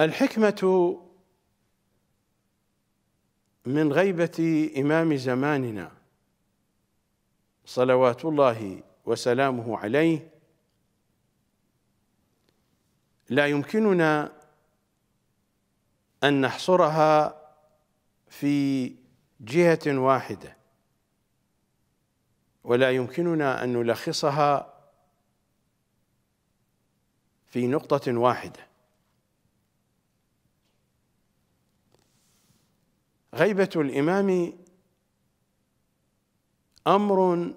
الحكمة من غيبة إمام زماننا صلوات الله وسلامه عليه لا يمكننا أن نحصرها في جهة واحدة ولا يمكننا أن نلخصها في نقطة واحدة غيبة الإمام أمر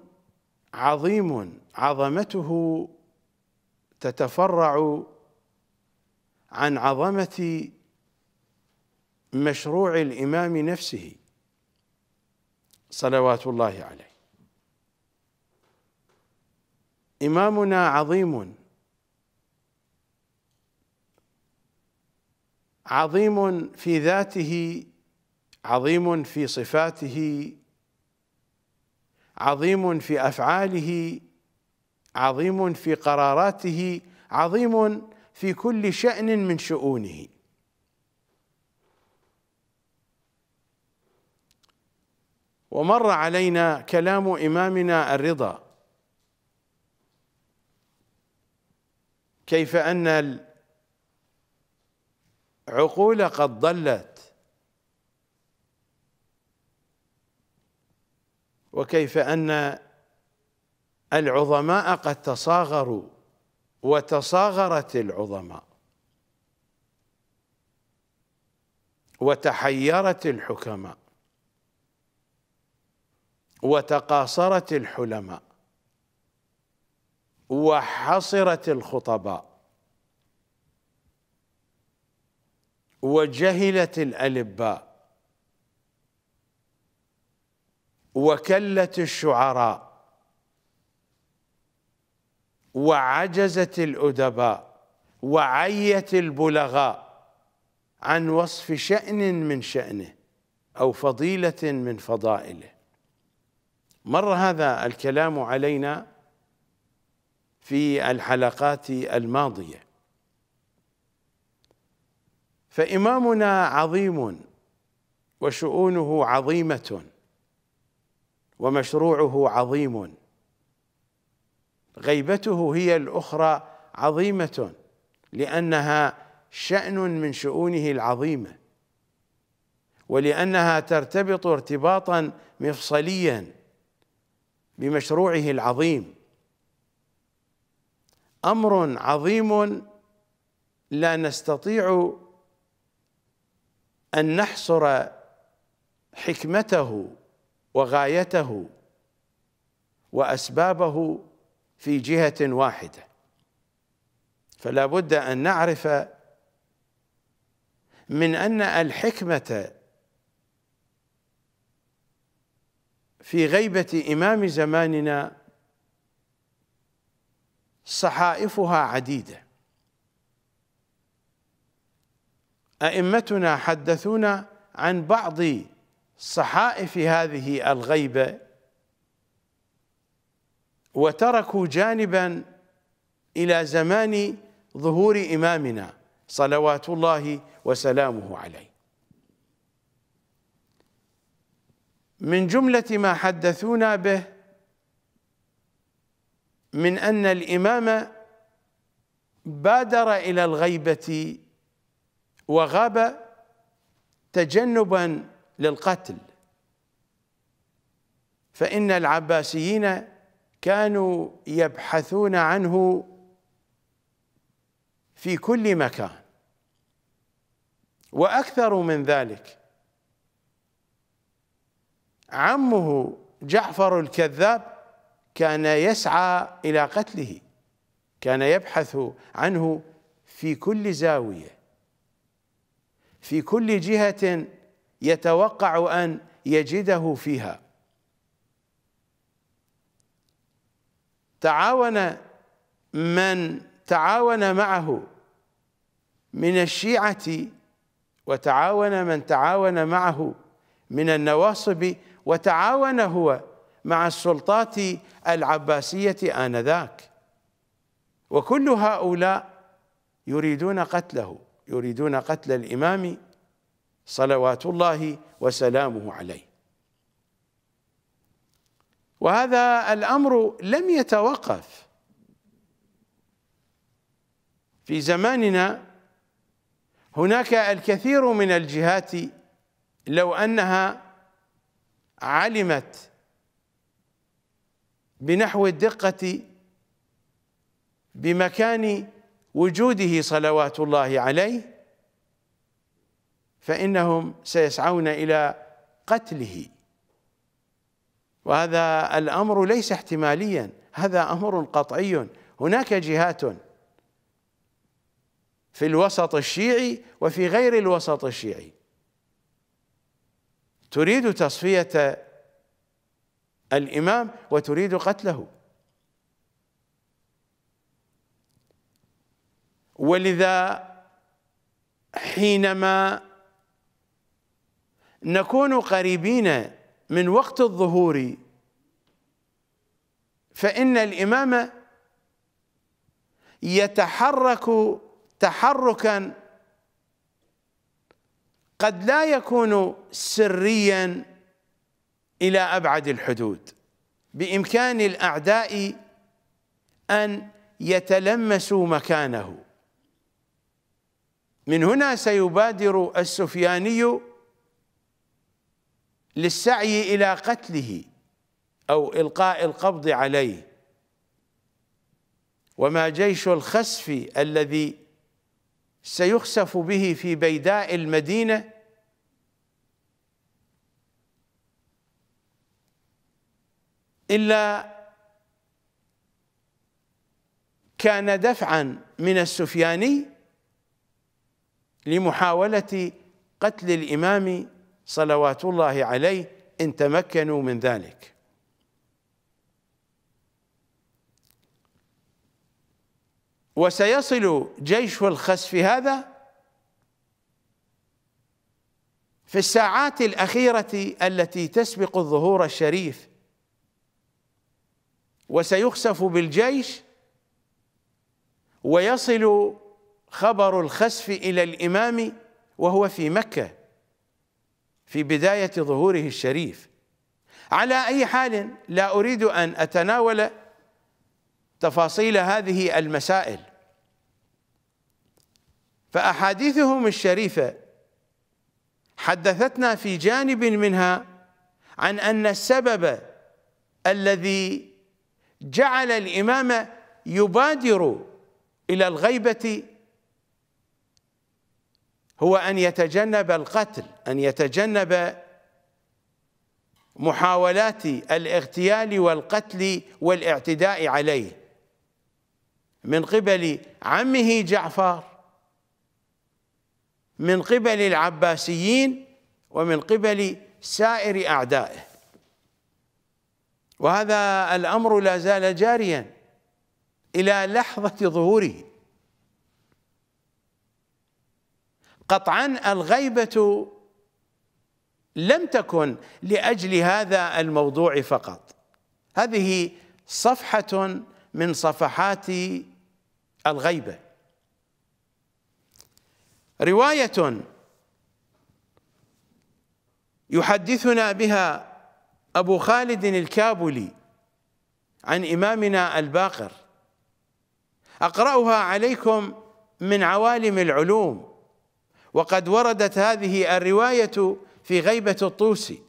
عظيم عظمته تتفرع عن عظمة مشروع الإمام نفسه صلوات الله عليه إمامنا عظيم عظيم في ذاته عظيم في صفاته عظيم في افعاله عظيم في قراراته عظيم في كل شان من شؤونه ومر علينا كلام امامنا الرضا كيف ان العقول قد ضلت وكيف أن العظماء قد تصاغروا وتصاغرت العظماء وتحيرت الحكماء وتقاصرت الحلماء وحصرت الخطباء وجهلت الألباء وكلت الشعراء وعجزت الأدباء وعيت البلغاء عن وصف شأن من شأنه أو فضيلة من فضائله مر هذا الكلام علينا في الحلقات الماضية فإمامنا عظيم وشؤونه عظيمة ومشروعه عظيم غيبته هي الاخرى عظيمه لانها شان من شؤونه العظيمه ولانها ترتبط ارتباطا مفصليا بمشروعه العظيم امر عظيم لا نستطيع ان نحصر حكمته وغايته وأسبابه في جهة واحدة فلا بد أن نعرف من أن الحكمة في غيبة إمام زماننا صحائفها عديدة أئمتنا حدثونا عن بعض صحائف هذه الغيبة وتركوا جانبا إلى زمان ظهور إمامنا صلوات الله وسلامه عليه من جملة ما حدثونا به من أن الإمام بادر إلى الغيبة وغاب تجنباً للقتل فإن العباسيين كانوا يبحثون عنه في كل مكان وأكثر من ذلك عمه جعفر الكذاب كان يسعى إلى قتله كان يبحث عنه في كل زاوية في كل جهة يتوقع أن يجده فيها تعاون من تعاون معه من الشيعة وتعاون من تعاون معه من النواصب وتعاون هو مع السلطات العباسية آنذاك وكل هؤلاء يريدون قتله يريدون قتل الإمام صلوات الله وسلامه عليه وهذا الأمر لم يتوقف في زماننا هناك الكثير من الجهات لو أنها علمت بنحو الدقة بمكان وجوده صلوات الله عليه فإنهم سيسعون إلى قتله وهذا الأمر ليس احتماليا هذا أمر قطعي هناك جهات في الوسط الشيعي وفي غير الوسط الشيعي تريد تصفية الإمام وتريد قتله ولذا حينما نكون قريبين من وقت الظهور فإن الإمام يتحرك تحركا قد لا يكون سريا إلى أبعد الحدود بإمكان الأعداء أن يتلمسوا مكانه من هنا سيبادر السفياني للسعي إلى قتله أو إلقاء القبض عليه وما جيش الخسف الذي سيخسف به في بيداء المدينة إلا كان دفعا من السفياني لمحاولة قتل الإمام صلوات الله عليه إن تمكنوا من ذلك وسيصل جيش الخسف هذا في الساعات الأخيرة التي تسبق الظهور الشريف وسيخسف بالجيش ويصل خبر الخسف إلى الإمام وهو في مكة في بداية ظهوره الشريف على أي حال لا أريد أن أتناول تفاصيل هذه المسائل فأحاديثهم الشريفة حدثتنا في جانب منها عن أن السبب الذي جعل الإمام يبادر إلى الغيبة هو أن يتجنب القتل أن يتجنب محاولات الاغتيال والقتل والاعتداء عليه من قبل عمه جعفر من قبل العباسيين ومن قبل سائر أعدائه وهذا الأمر لا زال جاريا إلى لحظة ظهوره قطعا الغيبة لم تكن لأجل هذا الموضوع فقط هذه صفحة من صفحات الغيبة رواية يحدثنا بها أبو خالد الكابلي عن إمامنا الباقر أقرأها عليكم من عوالم العلوم وقد وردت هذه الرواية في غيبة الطوسي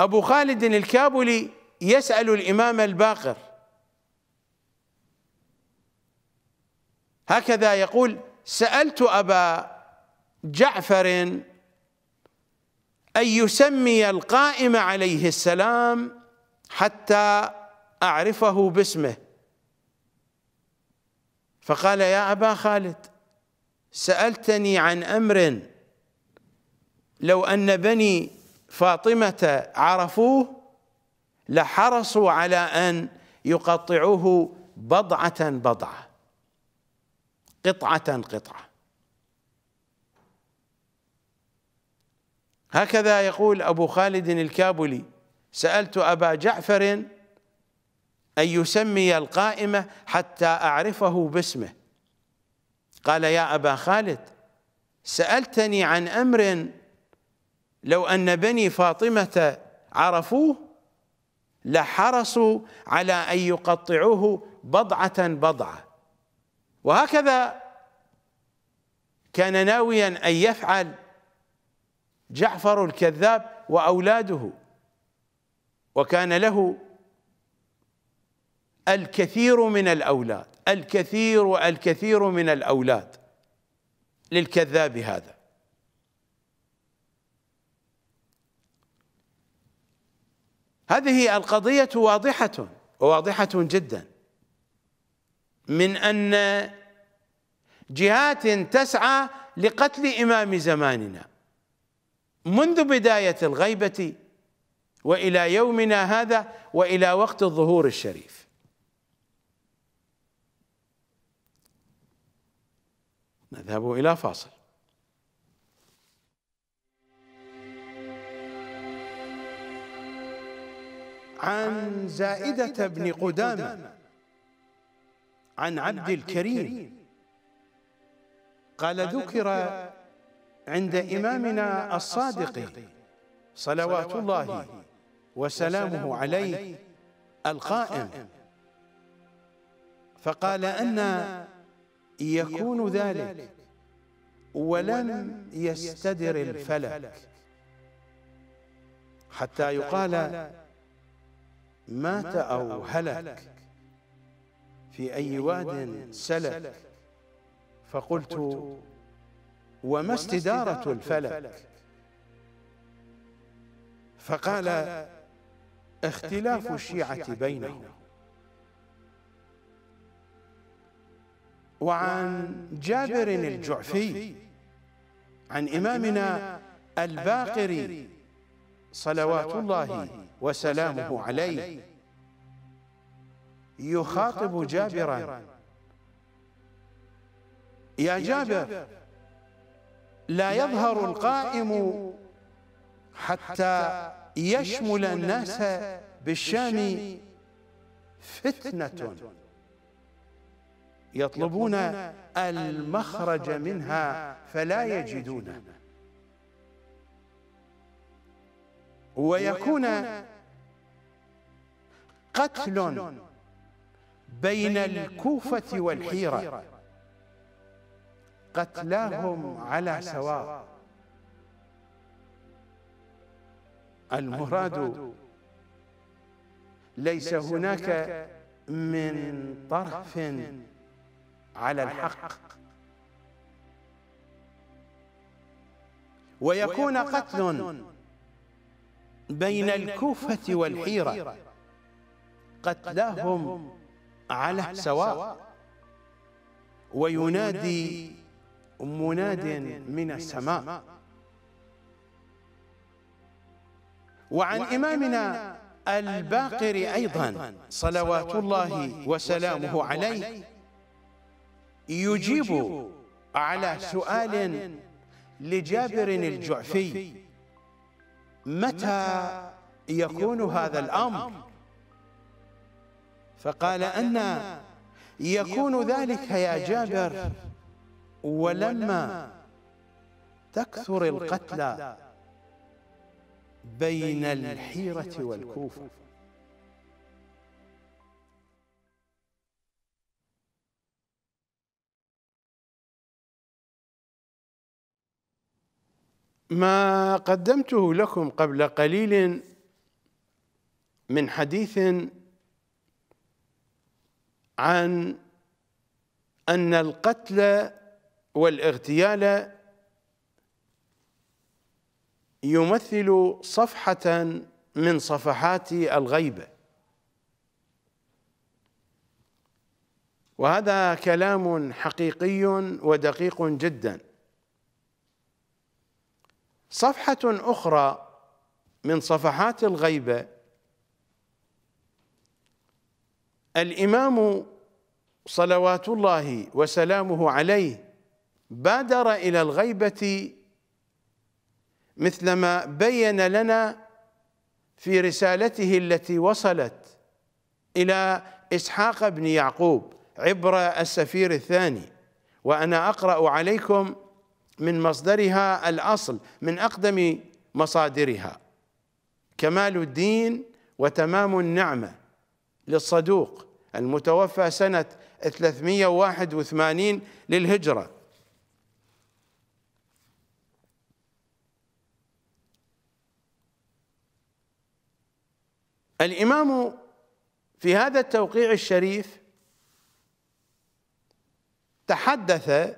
أبو خالد الكابلي يسأل الإمام الباقر هكذا يقول سألت أبا جعفر أن يسمي القائم عليه السلام حتى أعرفه باسمه فقال يا أبا خالد سألتني عن أمر لو أن بني فاطمة عرفوه لحرصوا على أن يقطعوه بضعة بضعة قطعة قطعة هكذا يقول أبو خالد الكابلي سألت أبا جعفر أن يسمي القائمة حتى أعرفه باسمه قال يا أبا خالد سألتني عن أمر لو أن بني فاطمة عرفوه لحرصوا على أن يقطعوه بضعة بضعة وهكذا كان ناويا أن يفعل جعفر الكذاب وأولاده وكان له الكثير من الأولاد الكثير الكثير من الأولاد للكذاب هذا هذه القضية واضحة واضحة جدا من أن جهات تسعى لقتل إمام زماننا منذ بداية الغيبة وإلى يومنا هذا وإلى وقت الظهور الشريف نذهب إلى فاصل عن زائدة بن قدامة عن عبد الكريم قال ذكر عند إمامنا الصادق صلوات الله وسلامه عليه القائم فقال أن يكون ذلك ولم يستدر الفلك حتى يقال مات أو هلك في أي واد سلك فقلت وما استدارة الفلك فقال اختلاف الشيعة بينهم وعن جابر الجعفي عن إمامنا الباقر صلوات الله وسلامه عليه يخاطب جابرا يا جابر لا يظهر القائم حتى يشمل الناس بالشام فتنة يطلبون المخرج منها فلا يجدونه ويكون قتل بين الكوفة والحيرة قتلاهم على سواء المراد ليس هناك من طرف على الحق ويكون قتل بين الكوفة والحيرة قتلاهم على سواء وينادي مناد من السماء وعن إمامنا الباقر أيضا صلوات الله وسلامه عليه يجيب على سؤال لجابر الجعفي متى يكون هذا الأمر فقال أن يكون ذلك يا جابر ولما تكثر القتلى بين الحيرة والكوفة ما قدمته لكم قبل قليل من حديث عن أن القتل والاغتيال يمثل صفحة من صفحات الغيبة وهذا كلام حقيقي ودقيق جداً صفحة أخرى من صفحات الغيبة الإمام صلوات الله وسلامه عليه بادر إلى الغيبة مثلما بين لنا في رسالته التي وصلت إلى إسحاق بن يعقوب عبر السفير الثاني وأنا أقرأ عليكم من مصدرها الاصل من اقدم مصادرها كمال الدين وتمام النعمه للصدوق المتوفى سنه 381 للهجره الامام في هذا التوقيع الشريف تحدث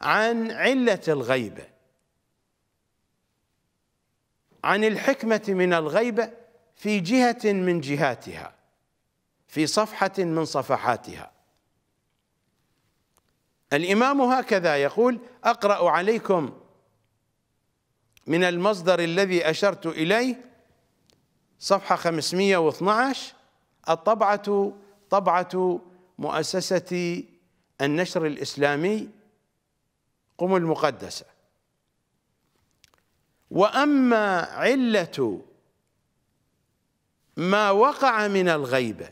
عن علة الغيبة عن الحكمة من الغيبة في جهة من جهاتها في صفحة من صفحاتها الإمام هكذا يقول أقرأ عليكم من المصدر الذي أشرت إليه صفحة 512 الطبعة طبعة مؤسسة النشر الإسلامي قم المقدسة وأما علة ما وقع من الغيبة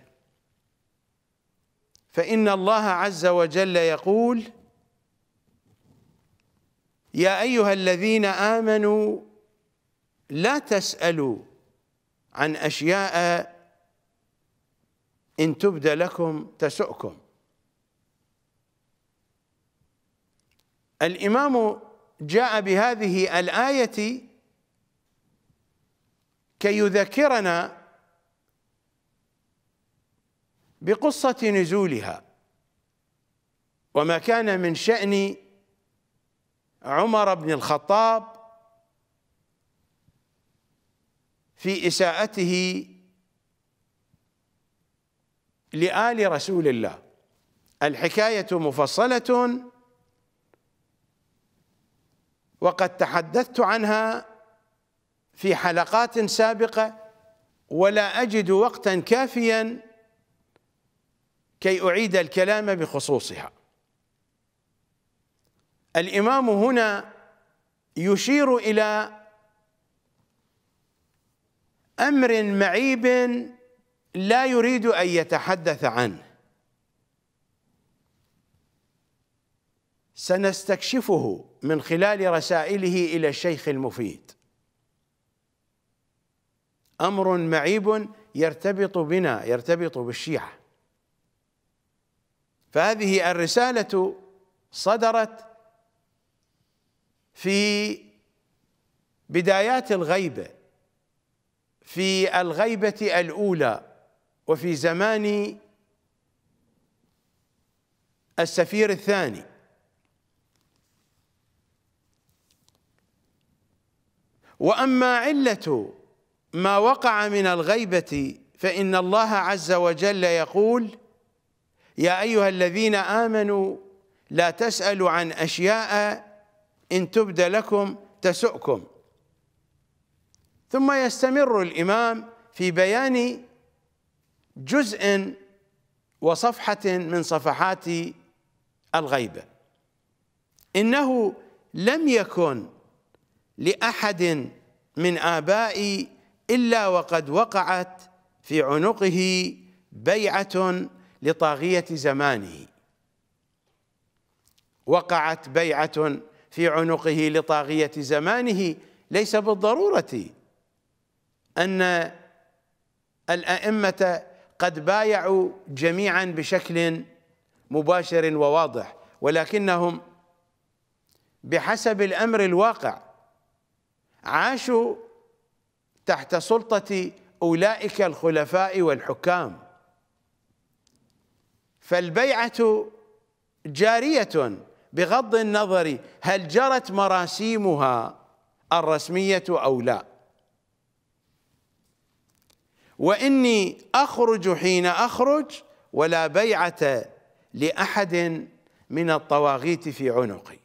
فإن الله عز وجل يقول يا أيها الذين آمنوا لا تسألوا عن أشياء إن تبدى لكم تسؤكم الإمام جاء بهذه الآية كي يذكرنا بقصة نزولها وما كان من شأن عمر بن الخطاب في إساءته لآل رسول الله الحكاية مفصلة وقد تحدثت عنها في حلقات سابقة ولا أجد وقتا كافيا كي أعيد الكلام بخصوصها الإمام هنا يشير إلى أمر معيب لا يريد أن يتحدث عنه سنستكشفه من خلال رسائله إلى الشيخ المفيد أمر معيب يرتبط بنا يرتبط بالشيعة فهذه الرسالة صدرت في بدايات الغيبة في الغيبة الأولى وفي زمان السفير الثاني واما عله ما وقع من الغيبه فان الله عز وجل يقول يا ايها الذين امنوا لا تسالوا عن اشياء ان تبد لكم تسؤكم ثم يستمر الامام في بيان جزء وصفحه من صفحات الغيبه انه لم يكن لأحد من آبائي إلا وقد وقعت في عنقه بيعة لطاغية زمانه وقعت بيعة في عنقه لطاغية زمانه ليس بالضرورة أن الأئمة قد بايعوا جميعا بشكل مباشر وواضح ولكنهم بحسب الأمر الواقع عاشوا تحت سلطة أولئك الخلفاء والحكام فالبيعة جارية بغض النظر هل جرت مراسيمها الرسمية أو لا وإني أخرج حين أخرج ولا بيعة لأحد من الطواغيت في عنقي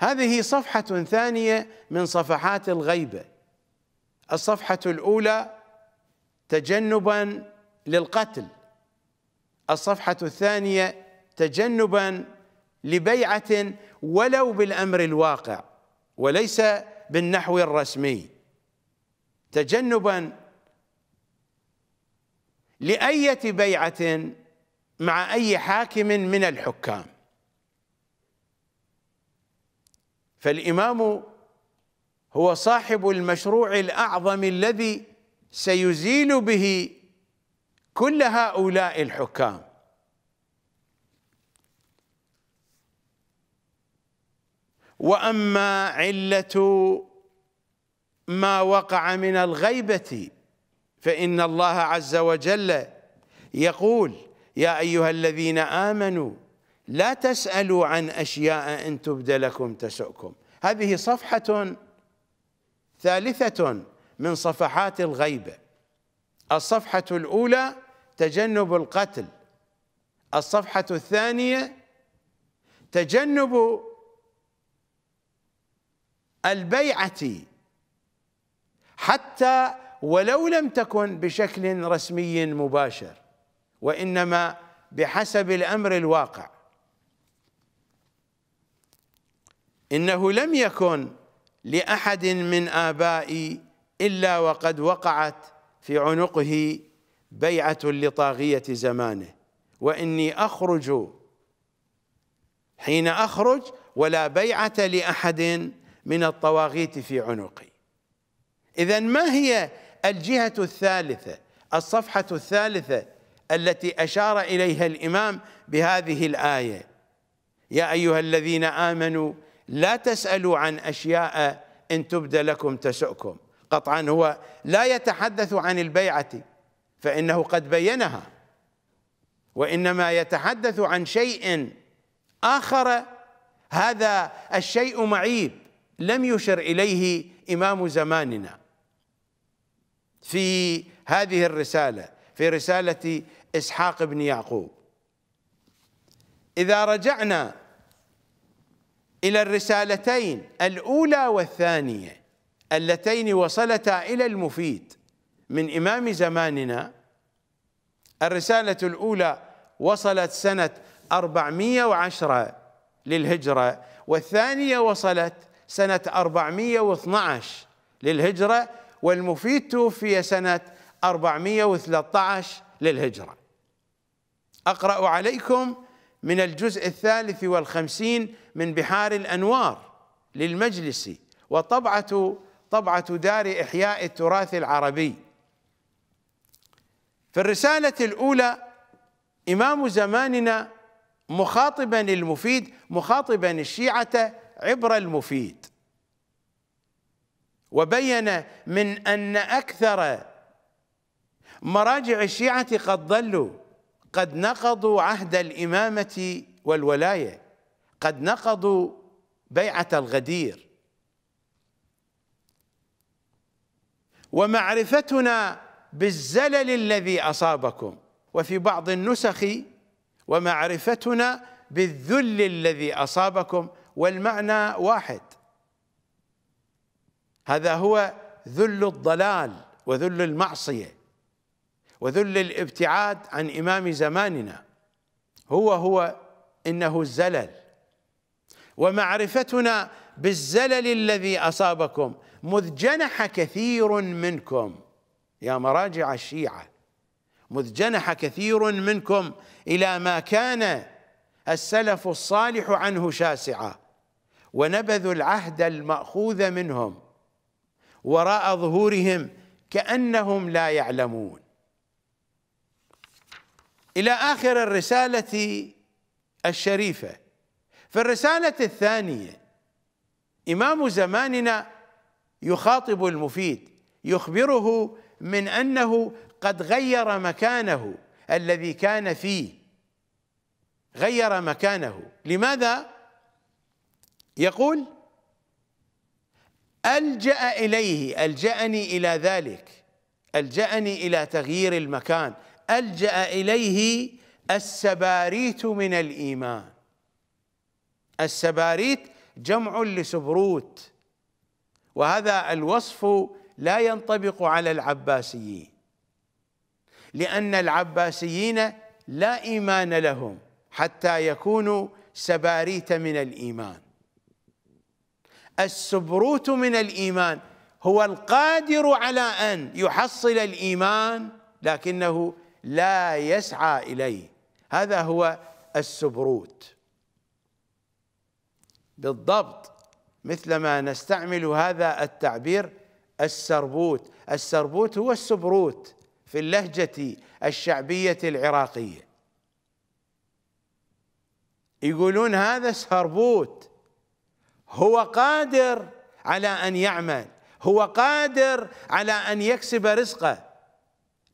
هذه صفحة ثانية من صفحات الغيبة الصفحة الأولى تجنبا للقتل الصفحة الثانية تجنبا لبيعة ولو بالأمر الواقع وليس بالنحو الرسمي تجنبا لأية بيعة مع أي حاكم من الحكام فالامام هو صاحب المشروع الاعظم الذي سيزيل به كل هؤلاء الحكام واما عله ما وقع من الغيبه فان الله عز وجل يقول يا ايها الذين امنوا لا تسألوا عن أشياء إن تبد لكم تسؤكم هذه صفحة ثالثة من صفحات الغيبة الصفحة الأولى تجنب القتل الصفحة الثانية تجنب البيعة حتى ولو لم تكن بشكل رسمي مباشر وإنما بحسب الأمر الواقع إنه لم يكن لأحد من آبائي إلا وقد وقعت في عنقه بيعة لطاغية زمانه وإني أخرج حين أخرج ولا بيعة لأحد من الطواغيت في عنقي إذا ما هي الجهة الثالثة الصفحة الثالثة التي أشار إليها الإمام بهذه الآية يا أيها الذين آمنوا لا تسألوا عن أشياء إن تبدى لكم تسؤكم قطعا هو لا يتحدث عن البيعة فإنه قد بينها وإنما يتحدث عن شيء آخر هذا الشيء معيب لم يشر إليه إمام زماننا في هذه الرسالة في رسالة إسحاق بن يعقوب إذا رجعنا إلى الرسالتين الأولى والثانية اللتين وصلتا إلى المفيد من إمام زماننا الرسالة الأولى وصلت سنة 410 للهجرة والثانية وصلت سنة 412 للهجرة والمفيد توفي سنة 413 للهجرة أقرأ عليكم من الجزء الثالث والخمسين من بحار الأنوار للمجلس وطبعة طبعة دار إحياء التراث العربي في الرسالة الأولى إمام زماننا مخاطبا المفيد مخاطبا الشيعة عبر المفيد وبين من أن أكثر مراجع الشيعة قد ضلوا قد نقضوا عهد الإمامة والولاية قد نقضوا بيعة الغدير ومعرفتنا بالزلل الذي أصابكم وفي بعض النسخ ومعرفتنا بالذل الذي أصابكم والمعنى واحد هذا هو ذل الضلال وذل المعصيه وذل الابتعاد عن إمام زماننا هو هو إنه الزلل ومعرفتنا بالزلل الذي أصابكم مذ جنح كثير منكم يا مراجع الشيعة مذ جنح كثير منكم إلى ما كان السلف الصالح عنه شاسعا ونبذوا العهد المأخوذ منهم وراء ظهورهم كأنهم لا يعلمون إلى آخر الرسالة الشريفة في الرسالة الثانية إمام زماننا يخاطب المفيد يخبره من أنه قد غير مكانه الذي كان فيه غير مكانه لماذا يقول ألجأ إليه ألجأني إلى ذلك ألجأني إلى تغيير المكان ألجأ إليه السباريت من الإيمان السباريت جمع لسبروت وهذا الوصف لا ينطبق على العباسيين لأن العباسيين لا إيمان لهم حتى يكونوا سباريت من الإيمان السبروت من الإيمان هو القادر على أن يحصل الإيمان لكنه لا يسعى إليه هذا هو السبروت بالضبط مثلما نستعمل هذا التعبير السربوت السربوت هو السبروت في اللهجة الشعبية العراقية يقولون هذا السربوت هو قادر على أن يعمل هو قادر على أن يكسب رزقه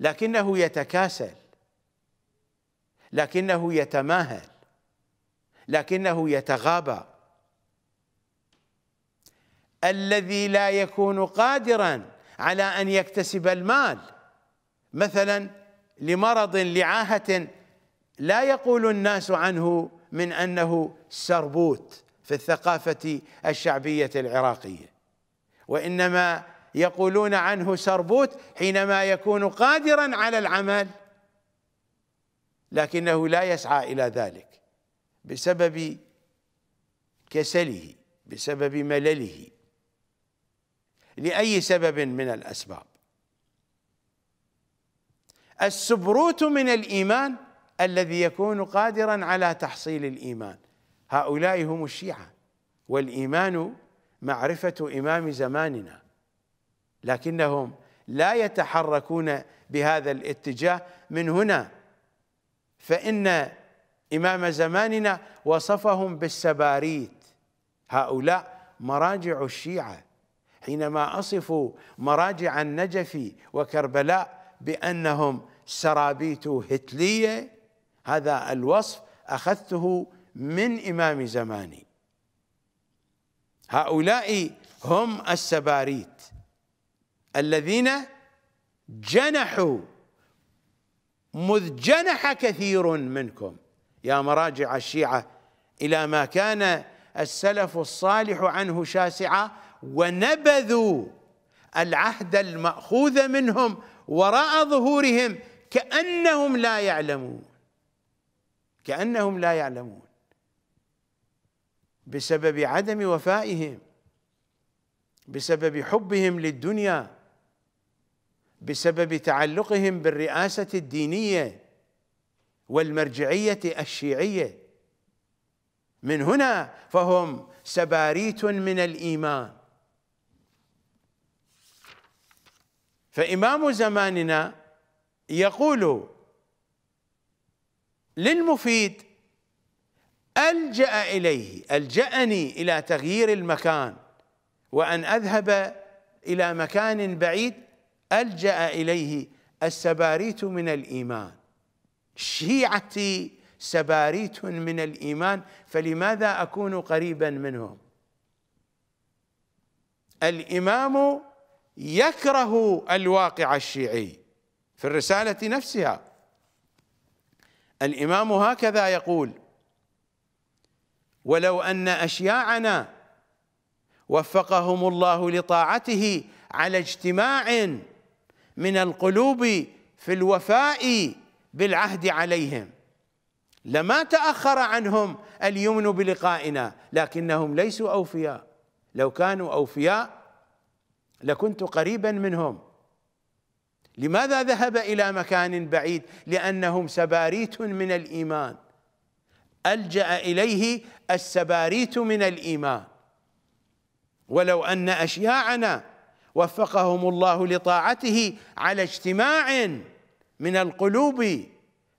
لكنه يتكاسل لكنه يتماهل لكنه يتغابى الذي لا يكون قادرا على ان يكتسب المال مثلا لمرض لعاهه لا يقول الناس عنه من انه سربوت في الثقافه الشعبيه العراقيه وانما يقولون عنه سربوت حينما يكون قادرا على العمل لكنه لا يسعى إلى ذلك بسبب كسله بسبب ملله لأي سبب من الأسباب السبروت من الإيمان الذي يكون قادرا على تحصيل الإيمان هؤلاء هم الشيعة والإيمان معرفة إمام زماننا لكنهم لا يتحركون بهذا الاتجاه من هنا فإن إمام زماننا وصفهم بالسباريت هؤلاء مراجع الشيعة حينما أصفوا مراجع النجف وكربلاء بأنهم سرابيت هتلية هذا الوصف أخذته من إمام زماني هؤلاء هم السباريت الذين جنحوا مذ جنح كثير منكم يا مراجع الشيعة إلى ما كان السلف الصالح عنه شاسعا ونبذوا العهد المأخوذ منهم وراء ظهورهم كأنهم لا يعلمون كأنهم لا يعلمون بسبب عدم وفائهم بسبب حبهم للدنيا بسبب تعلقهم بالرئاسة الدينية والمرجعية الشيعية من هنا فهم سباريت من الإيمان فإمام زماننا يقول للمفيد ألجأ إليه ألجأني إلى تغيير المكان وأن أذهب إلى مكان بعيد ألجأ إليه السباريت من الإيمان شيعتي سباريت من الإيمان فلماذا أكون قريبا منهم الإمام يكره الواقع الشيعي في الرسالة نفسها الإمام هكذا يقول ولو أن أشياعنا وفقهم الله لطاعته على اجتماع من القلوب في الوفاء بالعهد عليهم لما تاخر عنهم اليمن بلقائنا لكنهم ليسوا اوفياء لو كانوا اوفياء لكنت قريبا منهم لماذا ذهب الى مكان بعيد لانهم سباريت من الايمان الجا اليه السباريت من الايمان ولو ان اشياعنا وفقهم الله لطاعته على اجتماع من القلوب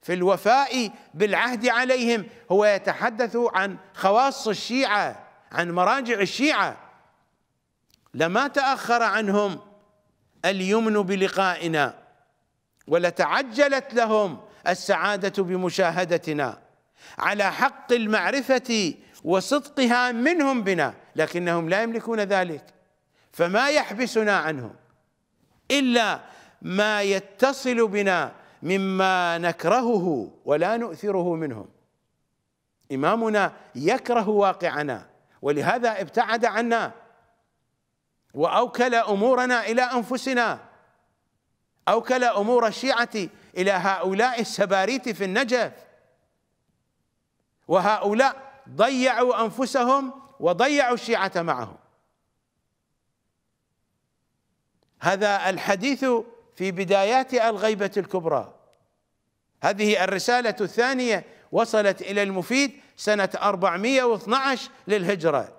في الوفاء بالعهد عليهم هو يتحدث عن خواص الشيعة عن مراجع الشيعة لما تأخر عنهم اليمن بلقائنا ولتعجلت لهم السعادة بمشاهدتنا على حق المعرفة وصدقها منهم بنا لكنهم لا يملكون ذلك فما يحبسنا عنه إلا ما يتصل بنا مما نكرهه ولا نؤثره منهم إمامنا يكره واقعنا ولهذا ابتعد عنا وأوكل أمورنا إلى أنفسنا أوكل أمور الشيعة إلى هؤلاء السباريت في النجف وهؤلاء ضيعوا أنفسهم وضيعوا الشيعة معهم هذا الحديث في بدايات الغيبة الكبرى هذه الرسالة الثانية وصلت إلى المفيد سنة 412 للهجرة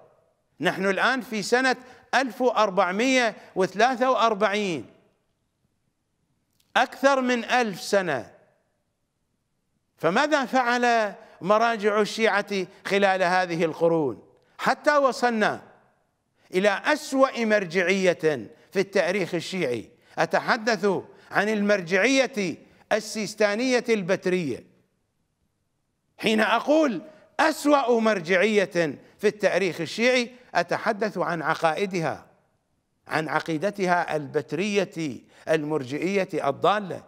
نحن الآن في سنة 1443 أكثر من ألف سنة فماذا فعل مراجع الشيعة خلال هذه القرون حتى وصلنا إلى أسوأ مرجعية في التاريخ الشيعي أتحدث عن المرجعية السيستانية البترية حين أقول أسوأ مرجعية في التاريخ الشيعي أتحدث عن عقائدها عن عقيدتها البترية المرجئية الضالة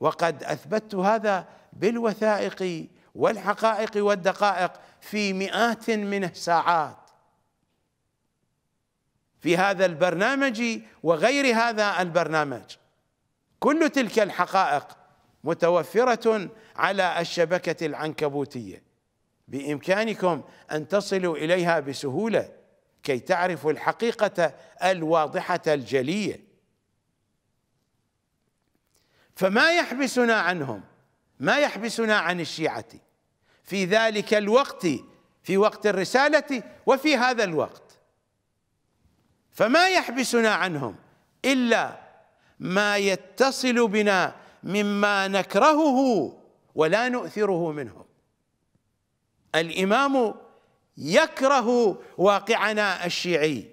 وقد أثبتت هذا بالوثائق والحقائق والدقائق في مئات من الساعات في هذا البرنامج وغير هذا البرنامج كل تلك الحقائق متوفرة على الشبكة العنكبوتية بإمكانكم أن تصلوا إليها بسهولة كي تعرفوا الحقيقة الواضحة الجلية فما يحبسنا عنهم ما يحبسنا عن الشيعة في ذلك الوقت في وقت الرسالة وفي هذا الوقت فما يحبسنا عنهم إلا ما يتصل بنا مما نكرهه ولا نؤثره منهم الإمام يكره واقعنا الشيعي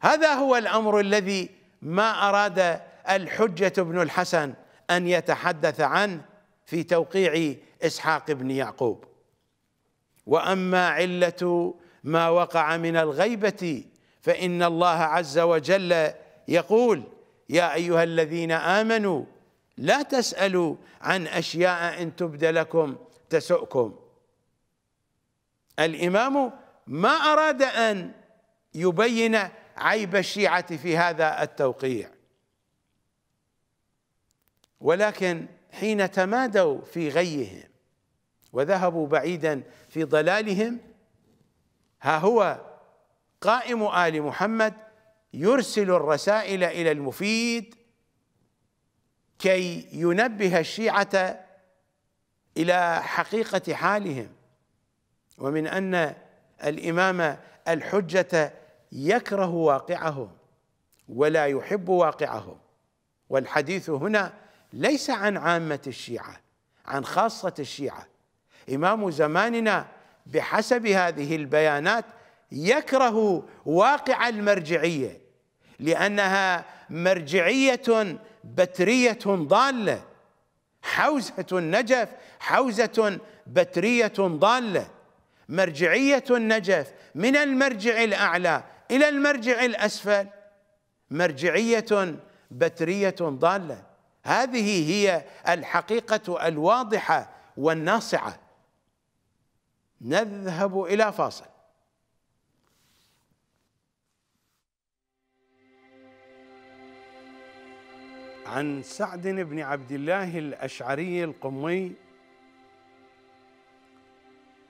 هذا هو الأمر الذي ما أراد الحجة بن الحسن أن يتحدث عنه في توقيع إسحاق بن يعقوب وأما علة ما وقع من الغيبة فإن الله عز وجل يقول يا أيها الذين آمنوا لا تسألوا عن أشياء إن تبد لكم تسؤكم الإمام ما أراد أن يبين عيب الشيعة في هذا التوقيع ولكن حين تمادوا في غيهم وذهبوا بعيدا في ضلالهم ها هو قائم آل محمد يرسل الرسائل إلى المفيد كي ينبه الشيعة إلى حقيقة حالهم ومن أن الإمام الحجة يكره واقعه ولا يحب واقعه والحديث هنا ليس عن عامة الشيعة عن خاصة الشيعة إمام زماننا بحسب هذه البيانات يكره واقع المرجعيه لانها مرجعيه بتريه ضاله حوزه النجف حوزه بتريه ضاله مرجعيه النجف من المرجع الاعلى الى المرجع الاسفل مرجعيه بتريه ضاله هذه هي الحقيقه الواضحه والناصعه نذهب إلى فاصل عن سعد بن عبد الله الأشعري القمي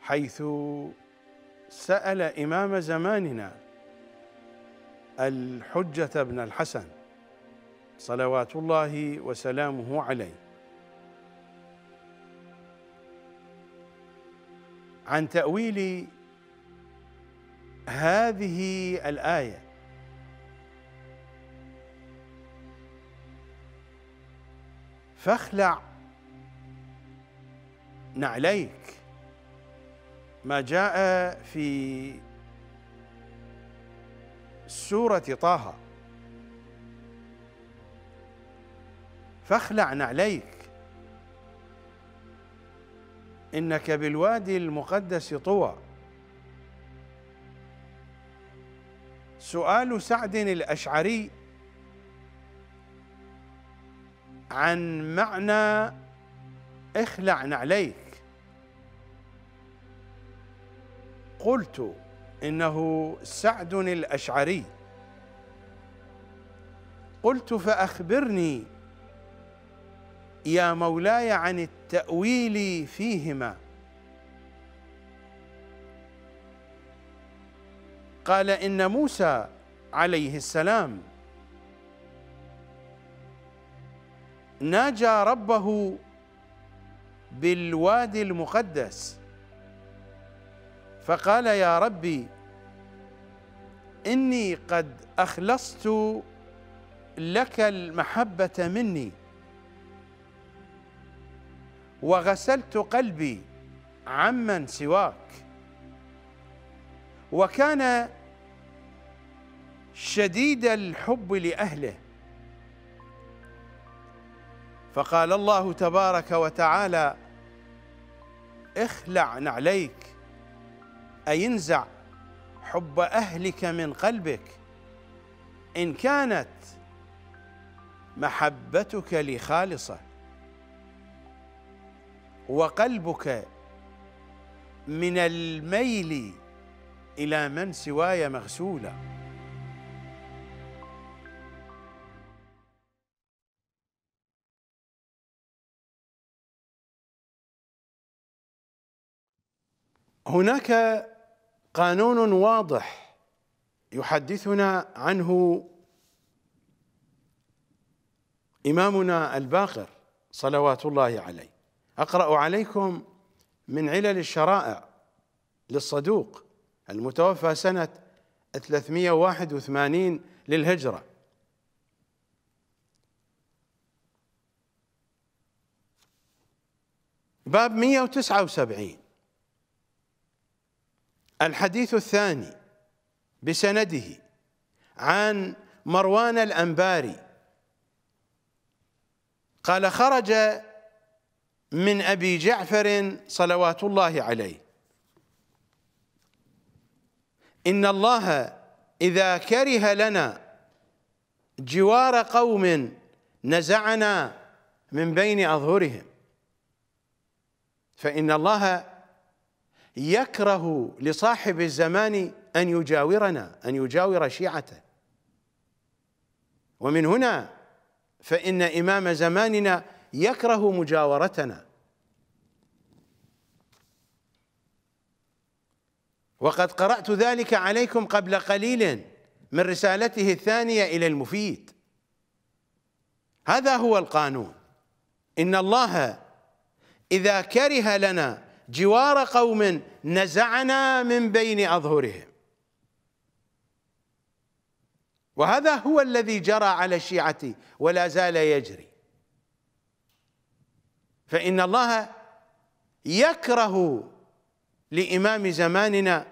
حيث سأل إمام زماننا الحجة بن الحسن صلوات الله وسلامه عليه عن تأويل هذه الآية فاخلع نعليك ما جاء في سورة طه فاخلع نعليك إنك بالوادي المقدس طوى سؤال سعد الأشعري عن معنى اخلع نعليك قلت إنه سعد الأشعري قلت فأخبرني يا مولاي عن التأويل فيهما قال إن موسى عليه السلام ناجى ربه بالوادي المقدس فقال يا ربي إني قد أخلصت لك المحبة مني وغسلت قلبي عمن سواك وكان شديد الحب لأهله فقال الله تبارك وتعالى اخلع نعليك أي انزع حب أهلك من قلبك إن كانت محبتك لي خالصه وقلبك من الميل إلى من سواي مغسولا هناك قانون واضح يحدثنا عنه إمامنا الباقر صلوات الله عليه أقرأ عليكم من علل الشرائع للصدوق المتوفى سنة 381 للهجرة باب 179 الحديث الثاني بسنده عن مروان الأنباري قال خرج من أبي جعفر صلوات الله عليه إن الله إذا كره لنا جوار قوم نزعنا من بين أظهرهم فإن الله يكره لصاحب الزمان أن يجاورنا أن يجاور شيعته ومن هنا فإن إمام زماننا يكره مجاورتنا وقد قرأت ذلك عليكم قبل قليل من رسالته الثانية إلى المفيد هذا هو القانون إن الله إذا كره لنا جوار قوم نزعنا من بين أظهرهم وهذا هو الذي جرى على الشيعة ولا زال يجري فإن الله يكره لإمام زماننا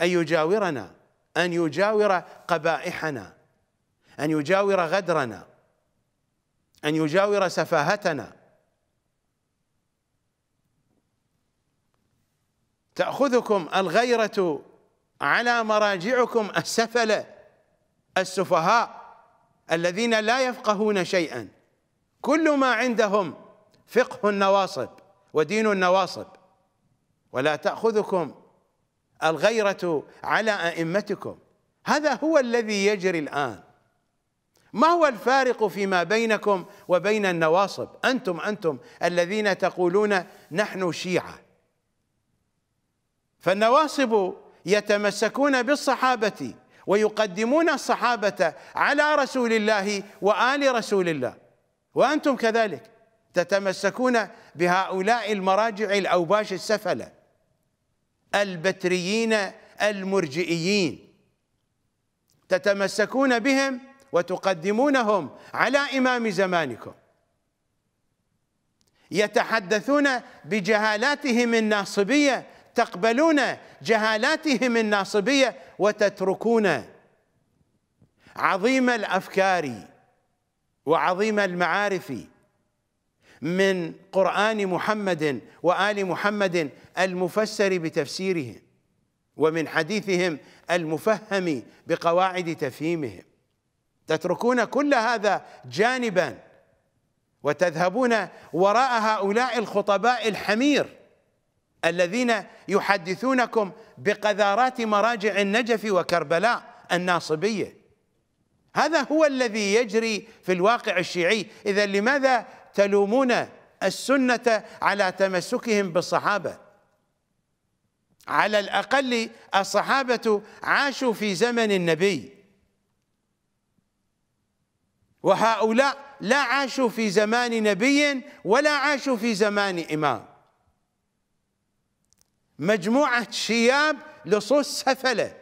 أن يجاورنا أن يجاور قبائحنا أن يجاور غدرنا أن يجاور سفاهتنا تأخذكم الغيرة على مراجعكم السفلة السفهاء الذين لا يفقهون شيئا كل ما عندهم فقه النواصب ودين النواصب ولا تأخذكم الغيرة على أئمتكم هذا هو الذي يجري الآن ما هو الفارق فيما بينكم وبين النواصب أنتم أنتم الذين تقولون نحن شيعة فالنواصب يتمسكون بالصحابة ويقدمون الصحابة على رسول الله وآل رسول الله وأنتم كذلك تتمسكون بهؤلاء المراجع الأوباش السفلة البتريين المرجئيين تتمسكون بهم وتقدمونهم على إمام زمانكم يتحدثون بجهالاتهم الناصبية تقبلون جهالاتهم الناصبية وتتركون عظيم الأفكار وعظيم المعارف من قرآن محمد وآل محمد المفسر بتفسيرهم ومن حديثهم المفهم بقواعد تفهيمهم تتركون كل هذا جانبا وتذهبون وراء هؤلاء الخطباء الحمير الذين يحدثونكم بقذارات مراجع النجف وكربلاء الناصبيه هذا هو الذي يجري في الواقع الشيعي اذا لماذا تلومون السنة على تمسكهم بالصحابة على الأقل الصحابة عاشوا في زمن النبي وهؤلاء لا عاشوا في زمان نبي ولا عاشوا في زمان إمام مجموعة شياب لصوص سفلة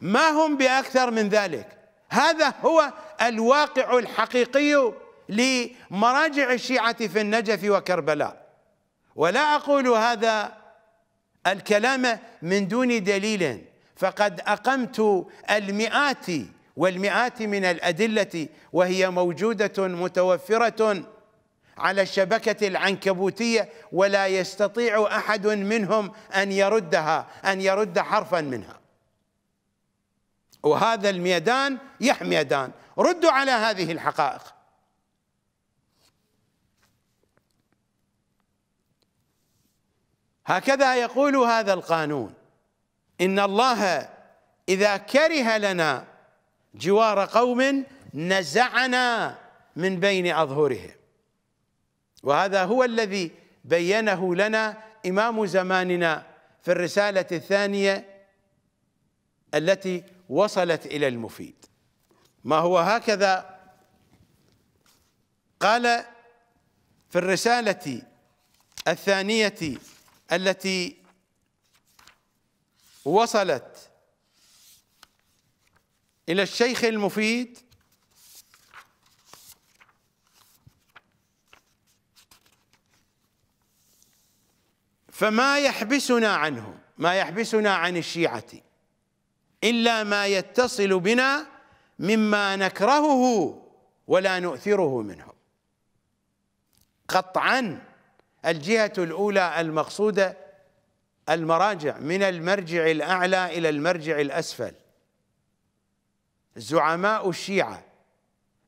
ما هم بأكثر من ذلك هذا هو الواقع الحقيقي لمراجع الشيعة في النجف وكربلاء ولا أقول هذا الكلام من دون دليل فقد أقمت المئات والمئات من الأدلة وهي موجودة متوفرة على الشبكة العنكبوتية ولا يستطيع أحد منهم أن يردها أن يرد حرفا منها وهذا الميدان يحميدان ردوا على هذه الحقائق هكذا يقول هذا القانون إن الله إذا كره لنا جوار قوم نزعنا من بين أظهرهم وهذا هو الذي بينه لنا إمام زماننا في الرسالة الثانية التي وصلت إلى المفيد ما هو هكذا قال في الرسالة الثانية التي وصلت الى الشيخ المفيد فما يحبسنا عنه ما يحبسنا عن الشيعه الا ما يتصل بنا مما نكرهه ولا نؤثره منه قطعا الجهة الأولى المقصودة المراجع من المرجع الأعلى إلى المرجع الأسفل زعماء الشيعة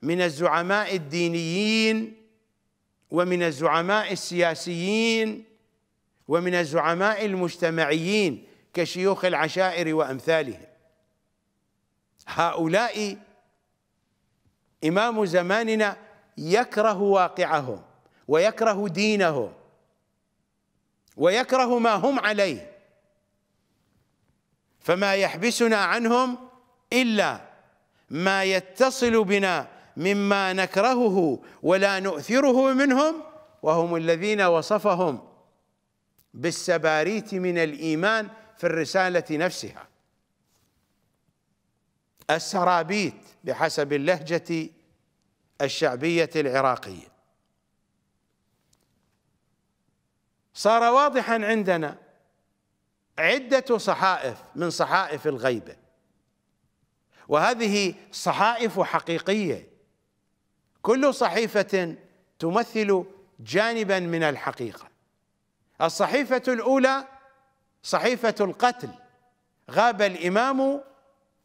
من الزعماء الدينيين ومن الزعماء السياسيين ومن الزعماء المجتمعيين كشيوخ العشائر وأمثالهم هؤلاء إمام زماننا يكره واقعهم ويكره دينهم ويكره ما هم عليه فما يحبسنا عنهم إلا ما يتصل بنا مما نكرهه ولا نؤثره منهم وهم الذين وصفهم بالسباريت من الإيمان في الرسالة نفسها السرابيت بحسب اللهجة الشعبية العراقية صار واضحا عندنا عدة صحائف من صحائف الغيبة وهذه صحائف حقيقية كل صحيفة تمثل جانبا من الحقيقة الصحيفة الأولى صحيفة القتل غاب الإمام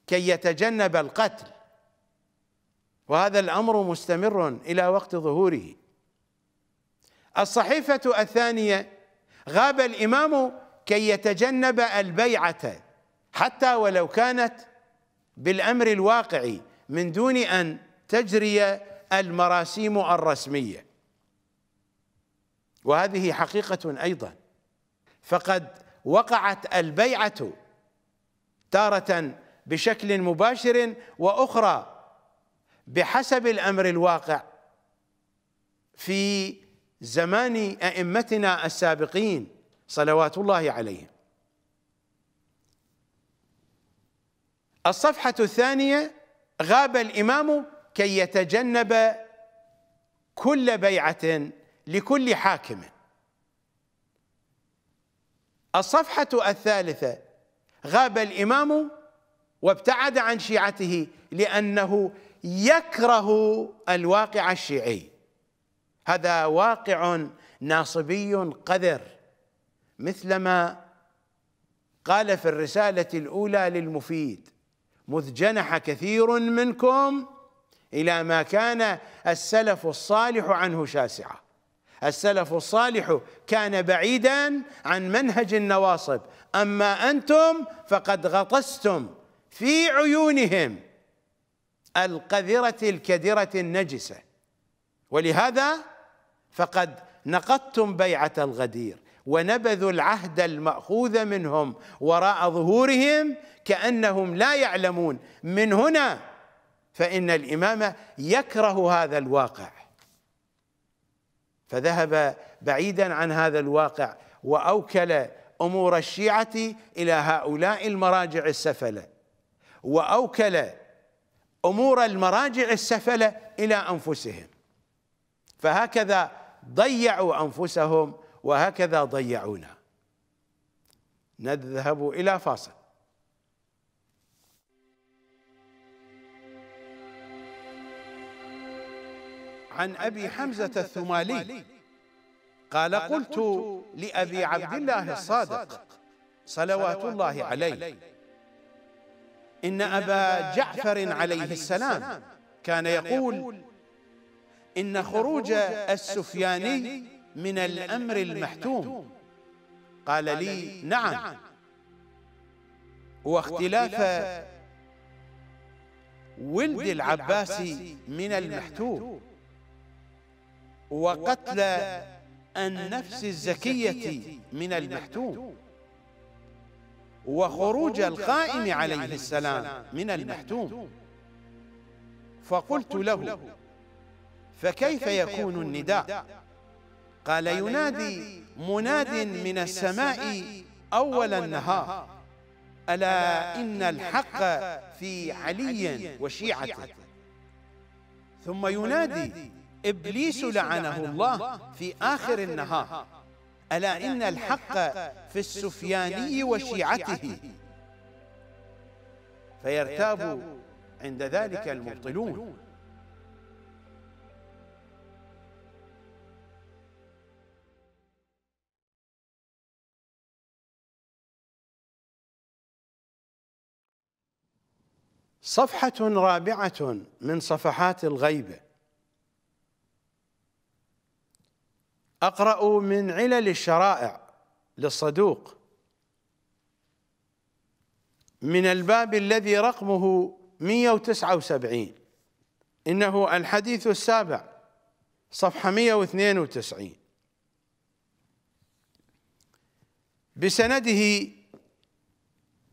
كي يتجنب القتل وهذا الأمر مستمر إلى وقت ظهوره الصحيفة الثانية غاب الإمام كي يتجنب البيعة حتى ولو كانت بالأمر الواقعي من دون أن تجري المراسيم الرسمية وهذه حقيقة أيضا فقد وقعت البيعة تارة بشكل مباشر وأخرى بحسب الأمر الواقع في زمان ائمتنا السابقين صلوات الله عليهم الصفحه الثانيه غاب الامام كي يتجنب كل بيعه لكل حاكم الصفحه الثالثه غاب الامام وابتعد عن شيعته لانه يكره الواقع الشيعي هذا واقع ناصبي قذر مثلما قال في الرسالة الأولى للمفيد مذ جنح كثير منكم إلى ما كان السلف الصالح عنه شاسعا السلف الصالح كان بعيدا عن منهج النواصب أما أنتم فقد غطستم في عيونهم القذرة الكدرة النجسة ولهذا فقد نقضتم بيعة الغدير ونبذوا العهد المأخوذ منهم وراء ظهورهم كأنهم لا يعلمون من هنا فإن الإمام يكره هذا الواقع فذهب بعيدا عن هذا الواقع وأوكل أمور الشيعة إلى هؤلاء المراجع السفلة وأوكل أمور المراجع السفلة إلى أنفسهم فهكذا ضيعوا أنفسهم وهكذا ضيعونا نذهب إلى فاصل عن أبي حمزة الثمالي قال قلت لأبي عبد الله الصادق صلوات الله عليه إن أبا جعفر عليه السلام كان يقول إن خروج السفياني من الأمر المحتوم قال لي نعم, نعم. واختلاف ولد العباسي من المحتوم وقتل النفس الزكية من المحتوم وخروج القائم عليه السلام من المحتوم فقلت له فكيف يكون النداء قال ينادي مناد من السماء أول النهار ألا إن الحق في علي وشيعته ثم ينادي إبليس لعنه الله في آخر النهار ألا إن الحق في السفياني وشيعته فيرتاب عند ذلك المبطلون صفحة رابعة من صفحات الغيبة أقرأ من علل الشرائع للصدوق من الباب الذي رقمه 179 إنه الحديث السابع صفحة 192 بسنده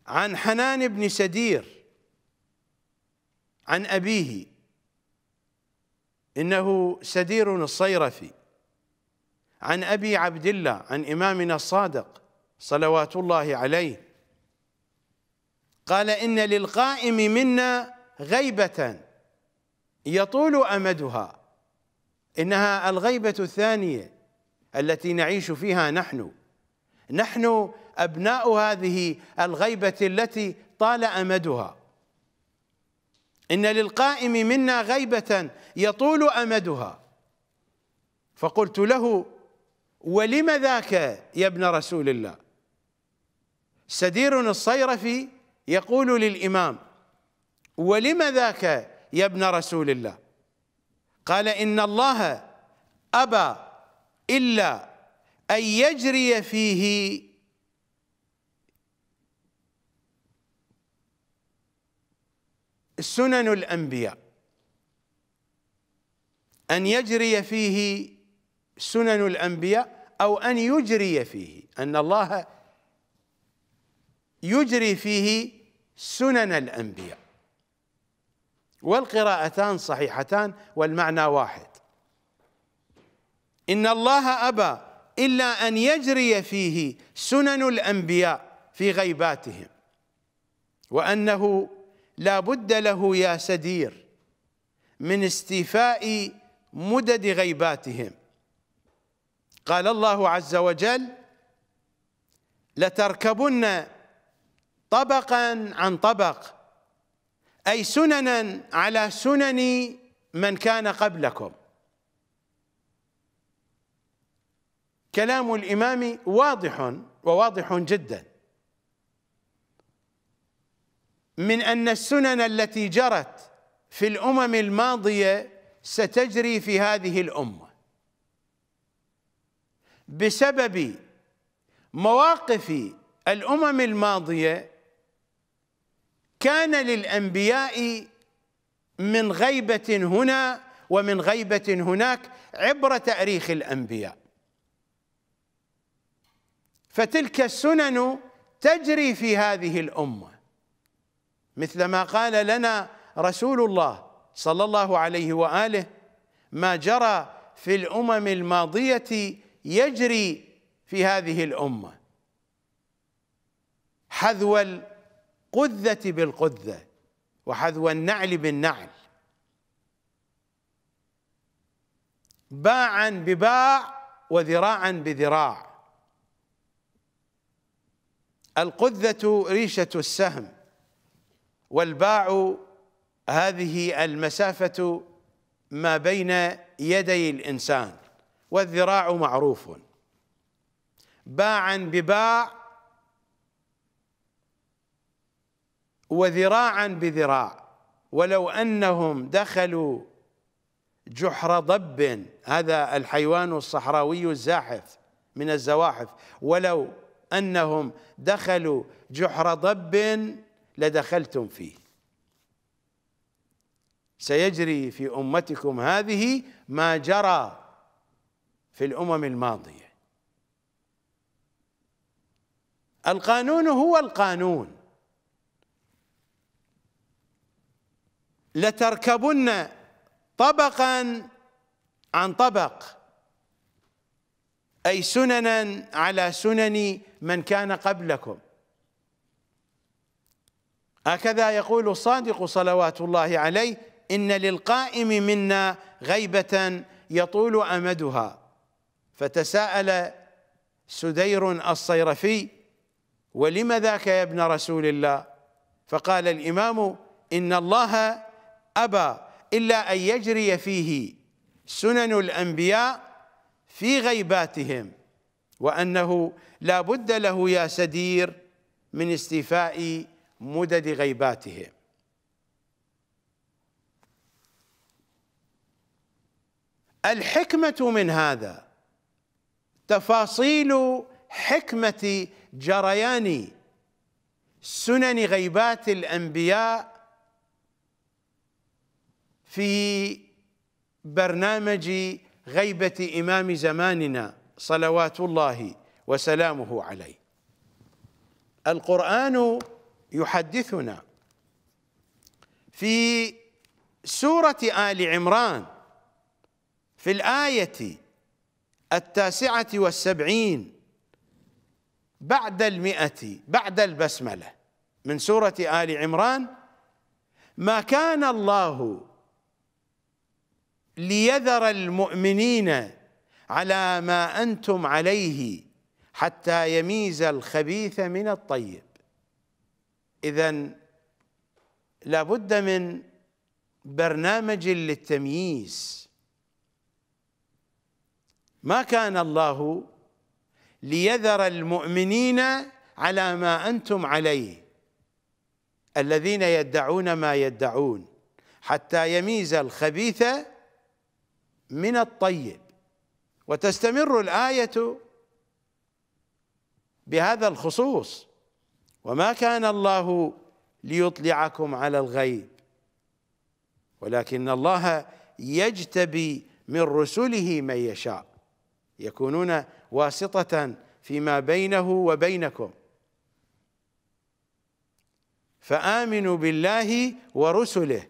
عن حنان بن سدير عن أبيه إنه سدير الصيرفي عن أبي عبد الله عن إمامنا الصادق صلوات الله عليه قال إن للقائم منا غيبة يطول أمدها إنها الغيبة الثانية التي نعيش فيها نحن نحن أبناء هذه الغيبة التي طال أمدها إن للقائم منا غيبة يطول أمدها فقلت له ولم ذاك يا ابن رسول الله سدير الصيرفي يقول للإمام ولم ذاك يا ابن رسول الله قال إن الله أبى إلا أن يجري فيه سنن الأنبياء أن يجري فيه سنن الأنبياء أو أن يجري فيه أن الله يجري فيه سنن الأنبياء والقراءتان صحيحتان والمعنى واحد إن الله أبى إلا أن يجري فيه سنن الأنبياء في غيباتهم وأنه لا بد له يا سدير من استيفاء مدد غيباتهم قال الله عز وجل لتركبن طبقا عن طبق أي سننا على سنن من كان قبلكم كلام الإمام واضح وواضح جدا من ان السنن التي جرت في الامم الماضيه ستجري في هذه الامه بسبب مواقف الامم الماضيه كان للانبياء من غيبه هنا ومن غيبه هناك عبر تاريخ الانبياء فتلك السنن تجري في هذه الامه مثل ما قال لنا رسول الله صلى الله عليه واله ما جرى في الامم الماضيه يجري في هذه الامه حذو القذه بالقذه وحذو النعل بالنعل باعا بباع وذراعا بذراع القذة ريشة السهم والباع هذه المسافة ما بين يدي الإنسان والذراع معروف باعا بباع وذراعا بذراع ولو أنهم دخلوا جحر ضب هذا الحيوان الصحراوي الزاحف من الزواحف ولو أنهم دخلوا جحر ضب لدخلتم فيه سيجري في امتكم هذه ما جرى في الامم الماضيه القانون هو القانون لتركبن طبقا عن طبق اي سننا على سنن من كان قبلكم هكذا يقول الصادق صلوات الله عليه إن للقائم منا غيبة يطول أمدها فتساءل سدير الصيرفي ولم ذاك يا ابن رسول الله فقال الإمام إن الله أبى إلا أن يجري فيه سنن الأنبياء في غيباتهم وأنه لا بد له يا سدير من استيفاء مدد غيباتهم الحكمة من هذا تفاصيل حكمة جريان سنن غيبات الأنبياء في برنامج غيبة إمام زماننا صلوات الله وسلامه عليه القرآن يحدثنا في سورة آل عمران في الآية التاسعة والسبعين بعد المئة بعد البسملة من سورة آل عمران ما كان الله ليذر المؤمنين على ما أنتم عليه حتى يميز الخبيث من الطيب إذا لابد من برنامج للتمييز ما كان الله ليذر المؤمنين على ما أنتم عليه الذين يدعون ما يدعون حتى يميز الخبيث من الطيب وتستمر الآية بهذا الخصوص وما كان الله ليطلعكم على الغيب ولكن الله يجتبي من رسله من يشاء يكونون واسطة فيما بينه وبينكم فآمنوا بالله ورسله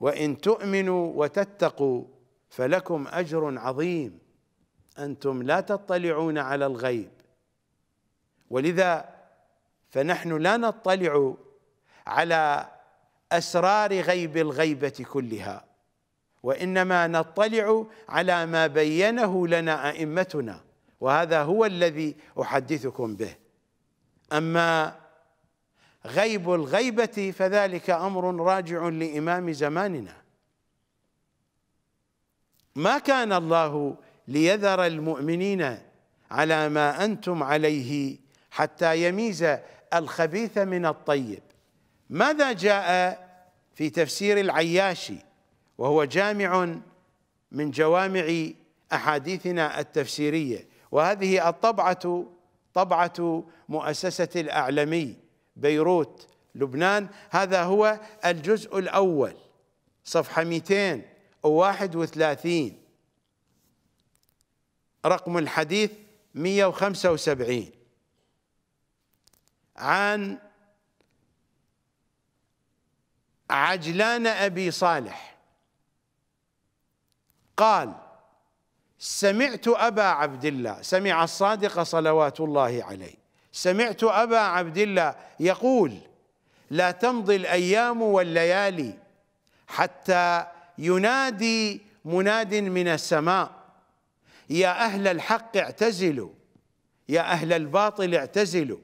وإن تؤمنوا وتتقوا فلكم أجر عظيم أنتم لا تطلعون على الغيب ولذا فنحن لا نطلع على اسرار غيب الغيبه كلها وانما نطلع على ما بينه لنا ائمتنا وهذا هو الذي احدثكم به اما غيب الغيبه فذلك امر راجع لامام زماننا ما كان الله ليذر المؤمنين على ما انتم عليه حتى يميز الخبيث من الطيب ماذا جاء في تفسير العياشي وهو جامع من جوامع أحاديثنا التفسيرية وهذه الطبعة طبعة مؤسسة الأعلمي بيروت لبنان هذا هو الجزء الأول صفحة 231 رقم الحديث 175 عن عجلان أبي صالح قال سمعت أبا عبد الله سمع الصادق صلوات الله عليه سمعت أبا عبد الله يقول لا تمضي الأيام والليالي حتى ينادي مناد من السماء يا أهل الحق اعتزلوا يا أهل الباطل اعتزلوا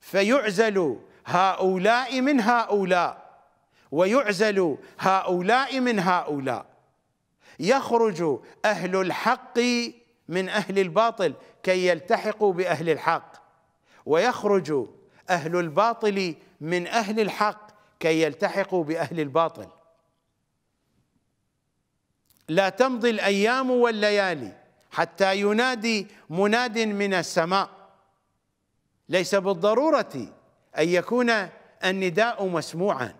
فيعزل هؤلاء من هؤلاء ويعزل هؤلاء من هؤلاء يخرج أهل الحق من أهل الباطل كي يلتحقوا بأهل الحق ويخرج أهل الباطل من أهل الحق كي يلتحقوا بأهل الباطل لا تمضي الأيام والليالي حتى ينادي مناد من السماء ليس بالضرورة أن يكون النداء مسموعا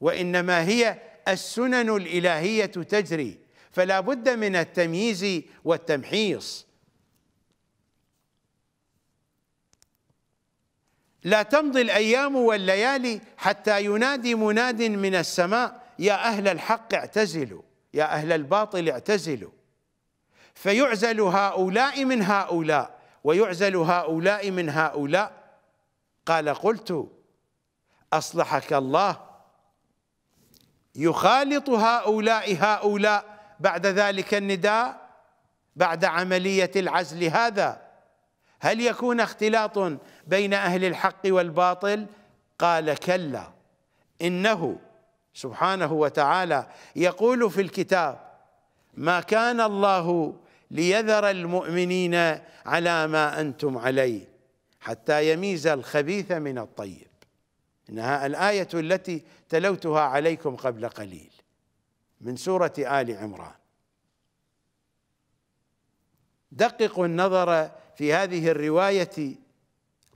وإنما هي السنن الإلهية تجري فلا بد من التمييز والتمحيص لا تمضي الأيام والليالي حتى ينادي مناد من السماء يا أهل الحق اعتزلوا يا أهل الباطل اعتزلوا فيعزل هؤلاء من هؤلاء ويعزل هؤلاء من هؤلاء قال قلت أصلحك الله يخالط هؤلاء هؤلاء بعد ذلك النداء بعد عملية العزل هذا هل يكون اختلاط بين أهل الحق والباطل قال كلا إنه سبحانه وتعالى يقول في الكتاب ما كان الله ليذر المؤمنين على ما أنتم عليه حتى يميز الخبيث من الطيب إنها الآية التي تلوتها عليكم قبل قليل من سورة آل عمران دققوا النظر في هذه الرواية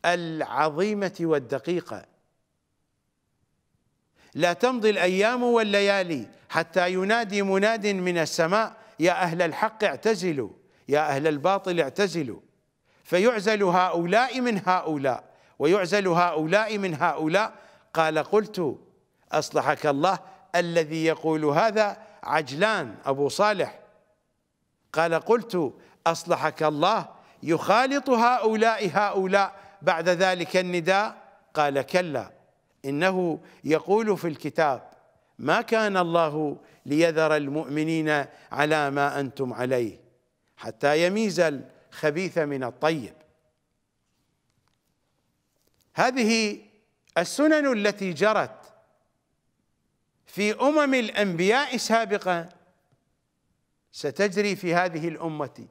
العظيمة والدقيقة لا تمضي الأيام والليالي حتى ينادي مناد من السماء يا أهل الحق اعتزلوا يا أهل الباطل اعتزلوا فيعزل هؤلاء من هؤلاء ويعزل هؤلاء من هؤلاء قال قلت أصلحك الله الذي يقول هذا عجلان أبو صالح قال قلت أصلحك الله يخالط هؤلاء هؤلاء بعد ذلك النداء قال كلا إنه يقول في الكتاب ما كان الله ليذر المؤمنين على ما أنتم عليه حتى يميز الخبيث من الطيب هذه السنن التي جرت في أمم الأنبياء سابقا ستجري في هذه الأمة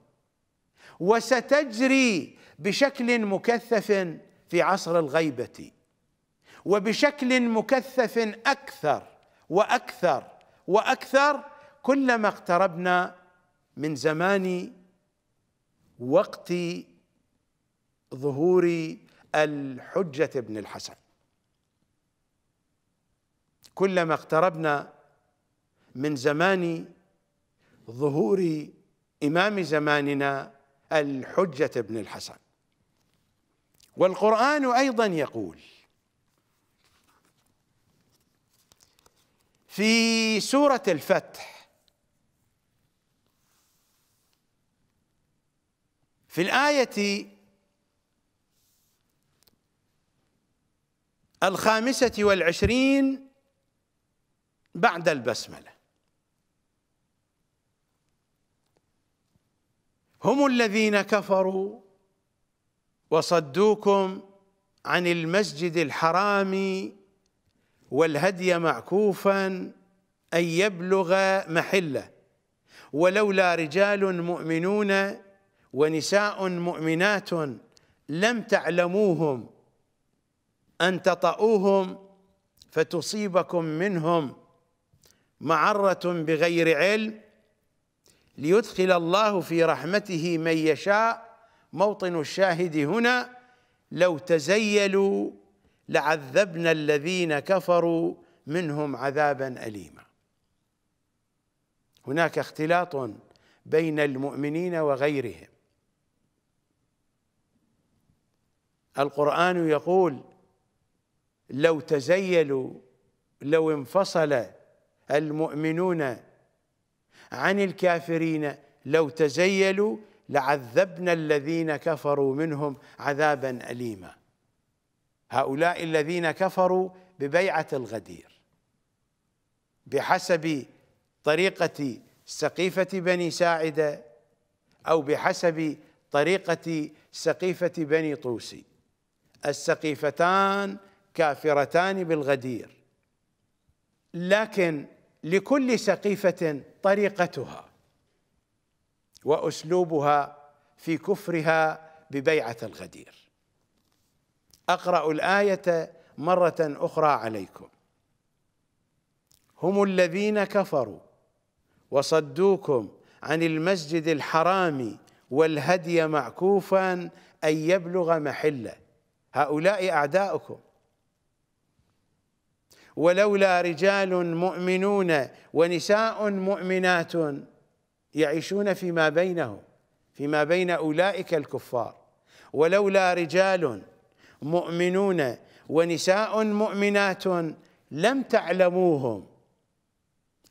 وستجري بشكل مكثف في عصر الغيبة وبشكل مكثف أكثر واكثر واكثر كلما اقتربنا من زمان وقت ظهور الحجه ابن الحسن كلما اقتربنا من زمان ظهور امام زماننا الحجه ابن الحسن والقران ايضا يقول في سورة الفتح في الآية الخامسة والعشرين بعد البسملة هم الذين كفروا وصدوكم عن المسجد الحرام والهدي معكوفا أن يبلغ محله ولولا رجال مؤمنون ونساء مؤمنات لم تعلموهم أن تطؤوهم فتصيبكم منهم معرة بغير علم ليدخل الله في رحمته من يشاء موطن الشاهد هنا لو تزيلوا لعذبنا الذين كفروا منهم عذابا أليما هناك اختلاط بين المؤمنين وغيرهم القرآن يقول لو تزيلوا لو انفصل المؤمنون عن الكافرين لو تزيلوا لعذبنا الذين كفروا منهم عذابا أليما هؤلاء الذين كفروا ببيعة الغدير بحسب طريقة سقيفة بني ساعدة أو بحسب طريقة سقيفة بني طوسي السقيفتان كافرتان بالغدير لكن لكل سقيفة طريقتها وأسلوبها في كفرها ببيعة الغدير اقرا الايه مره اخرى عليكم هم الذين كفروا وصدوكم عن المسجد الحرام والهدي معكوفا ان يبلغ محله هؤلاء اعداؤكم ولولا رجال مؤمنون ونساء مؤمنات يعيشون فيما بينهم فيما بين اولئك الكفار ولولا رجال مؤمنون ونساء مؤمنات لم تعلموهم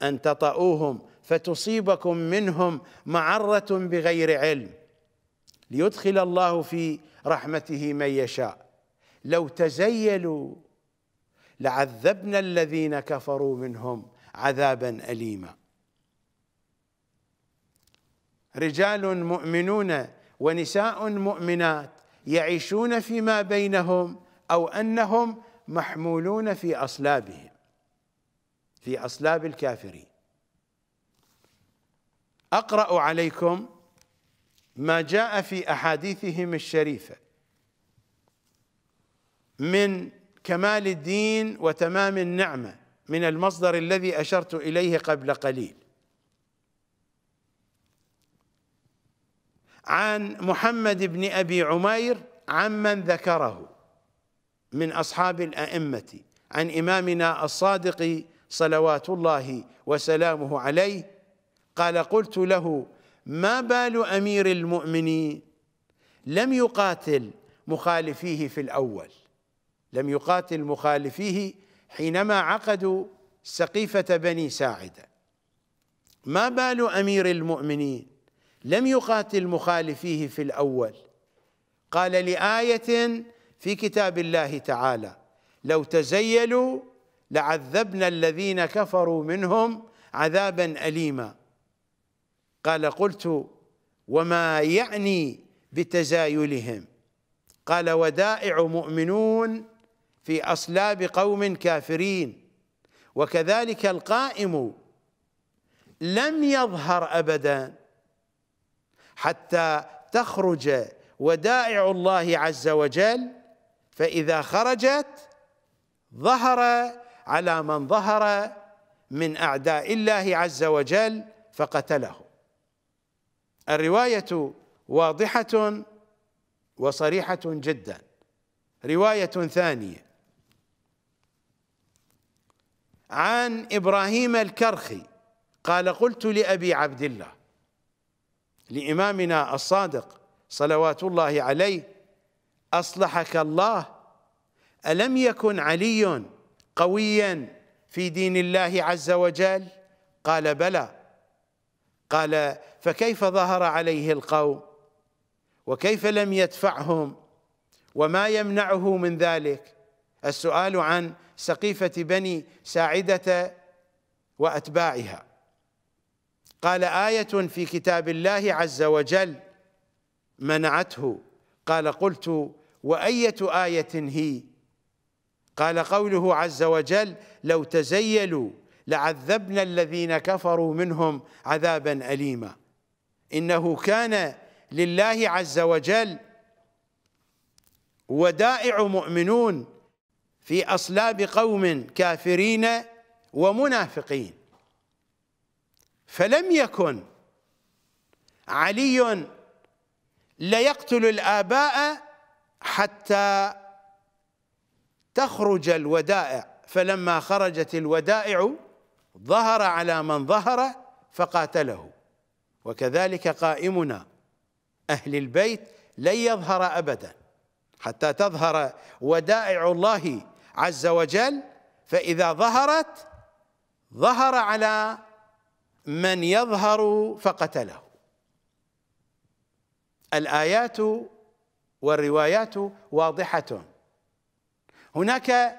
أن تطأوهم فتصيبكم منهم معرة بغير علم ليدخل الله في رحمته من يشاء لو تزيلوا لعذبنا الذين كفروا منهم عذابا أليما رجال مؤمنون ونساء مؤمنات يعيشون فيما بينهم او انهم محمولون في اصلابهم في اصلاب الكافرين اقرا عليكم ما جاء في احاديثهم الشريفه من كمال الدين وتمام النعمه من المصدر الذي اشرت اليه قبل قليل عن محمد بن أبي عمير عمن ذكره من أصحاب الأئمة عن إمامنا الصادق صلوات الله وسلامه عليه قال قلت له ما بال أمير المؤمنين لم يقاتل مخالفيه في الأول لم يقاتل مخالفيه حينما عقدوا سقيفة بني ساعدة ما بال أمير المؤمنين لم يقاتل مخالفيه في الأول قال لآية في كتاب الله تعالى لو تزيلوا لعذبنا الذين كفروا منهم عذابا أليما قال قلت وما يعني بتزايلهم قال ودائع مؤمنون في أصلاب قوم كافرين وكذلك القائم لم يظهر أبداً حتى تخرج ودائع الله عز وجل فإذا خرجت ظهر على من ظهر من أعداء الله عز وجل فقتله الرواية واضحة وصريحة جدا رواية ثانية عن إبراهيم الكرخي قال قلت لأبي عبد الله لإمامنا الصادق صلوات الله عليه أصلحك الله ألم يكن علي قويا في دين الله عز وجل قال بلى قال فكيف ظهر عليه القوم وكيف لم يدفعهم وما يمنعه من ذلك السؤال عن سقيفة بني ساعدة وأتباعها قال آية في كتاب الله عز وجل منعته قال قلت وأية آية هي قال قوله عز وجل لو تزيلوا لعذبنا الذين كفروا منهم عذابا أليما إنه كان لله عز وجل ودائع مؤمنون في أصلاب قوم كافرين ومنافقين فلم يكن علي ليقتل الآباء حتى تخرج الودائع فلما خرجت الودائع ظهر على من ظهر فقاتله وكذلك قائمنا أهل البيت لن يظهر أبدا حتى تظهر ودائع الله عز وجل فإذا ظهرت ظهر على من يظهر فقتله الآيات والروايات واضحة هناك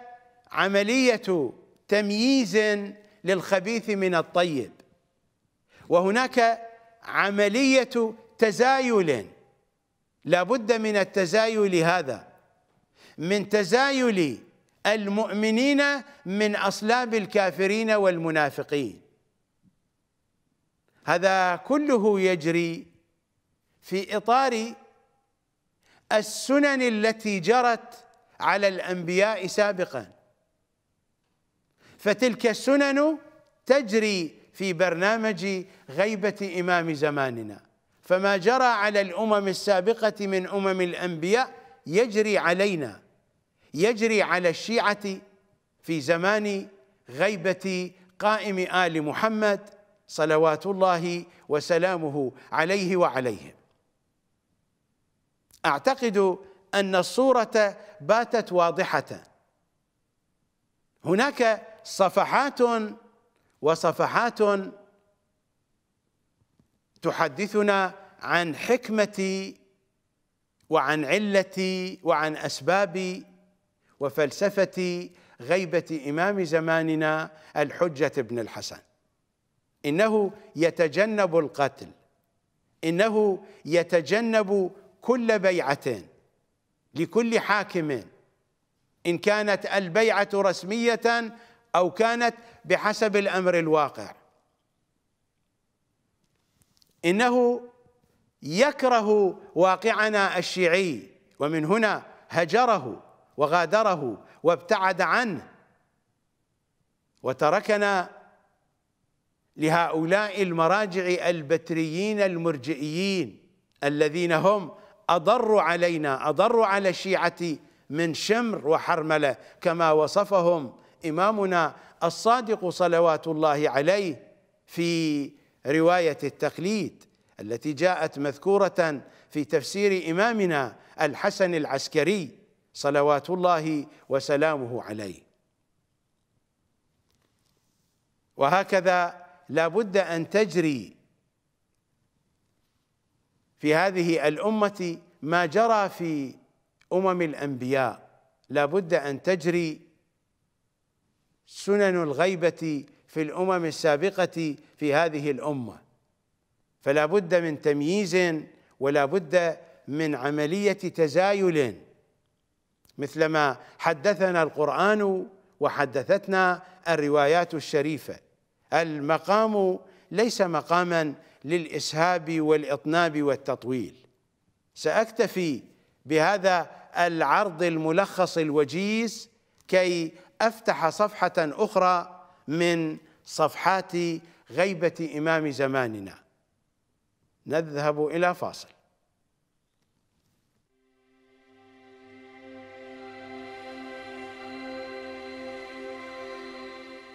عملية تمييز للخبيث من الطيب وهناك عملية تزايل لا بد من التزايل هذا من تزايل المؤمنين من أصلاب الكافرين والمنافقين هذا كله يجري في اطار السنن التي جرت على الانبياء سابقا فتلك السنن تجري في برنامج غيبه امام زماننا فما جرى على الامم السابقه من امم الانبياء يجري علينا يجري على الشيعه في زمان غيبه قائم ال محمد صلوات الله وسلامه عليه وعليهم اعتقد ان الصوره باتت واضحه هناك صفحات وصفحات تحدثنا عن حكمه وعن عله وعن اسباب وفلسفه غيبه امام زماننا الحجه بن الحسن إنه يتجنب القتل إنه يتجنب كل بيعة لكل حاكم إن كانت البيعة رسمية أو كانت بحسب الأمر الواقع إنه يكره واقعنا الشيعي ومن هنا هجره وغادره وابتعد عنه وتركنا لهؤلاء المراجع البتريين المرجئيين الذين هم أضر علينا أضر على الشيعة من شمر وحرملة كما وصفهم إمامنا الصادق صلوات الله عليه في رواية التقليد التي جاءت مذكورة في تفسير إمامنا الحسن العسكري صلوات الله وسلامه عليه وهكذا لابد ان تجري في هذه الامه ما جرى في امم الانبياء لابد ان تجري سنن الغيبه في الامم السابقه في هذه الامه فلا بد من تمييز ولا بد من عمليه تزايل مثلما حدثنا القران وحدثتنا الروايات الشريفه المقام ليس مقاما للإسهاب والإطناب والتطويل سأكتفي بهذا العرض الملخص الوجيز كي أفتح صفحة أخرى من صفحات غيبة إمام زماننا نذهب إلى فاصل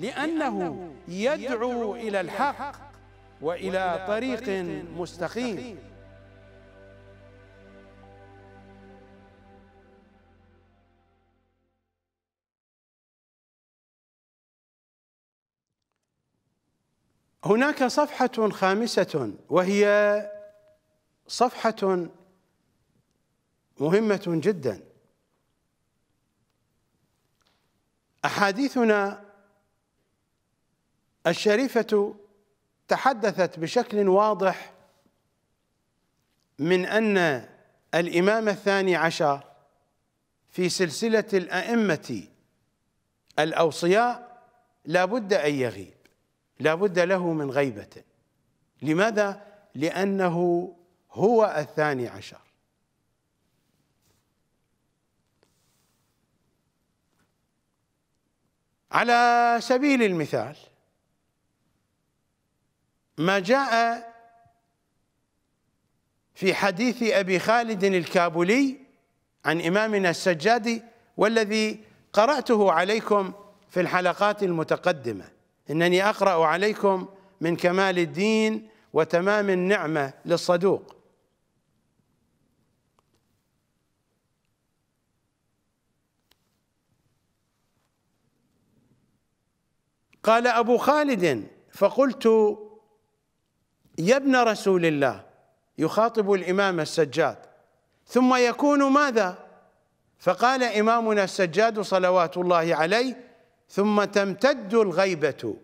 لأنه يدعو إلى الحق وإلى طريق مستقيم هناك صفحة خامسة وهي صفحة مهمة جدا أحاديثنا الشريفة تحدثت بشكل واضح من أن الإمام الثاني عشر في سلسلة الأئمة الأوصياء لا بد أن يغيب لا بد له من غيبة لماذا؟ لأنه هو الثاني عشر على سبيل المثال ما جاء في حديث أبي خالد الكابولي عن إمامنا السجادي والذي قرأته عليكم في الحلقات المتقدمة إنني أقرأ عليكم من كمال الدين وتمام النعمة للصدوق قال أبو خالد فقلت يا ابن رسول الله يخاطب الإمام السجاد ثم يكون ماذا فقال إمامنا السجاد صلوات الله عليه ثم تمتد الغيبة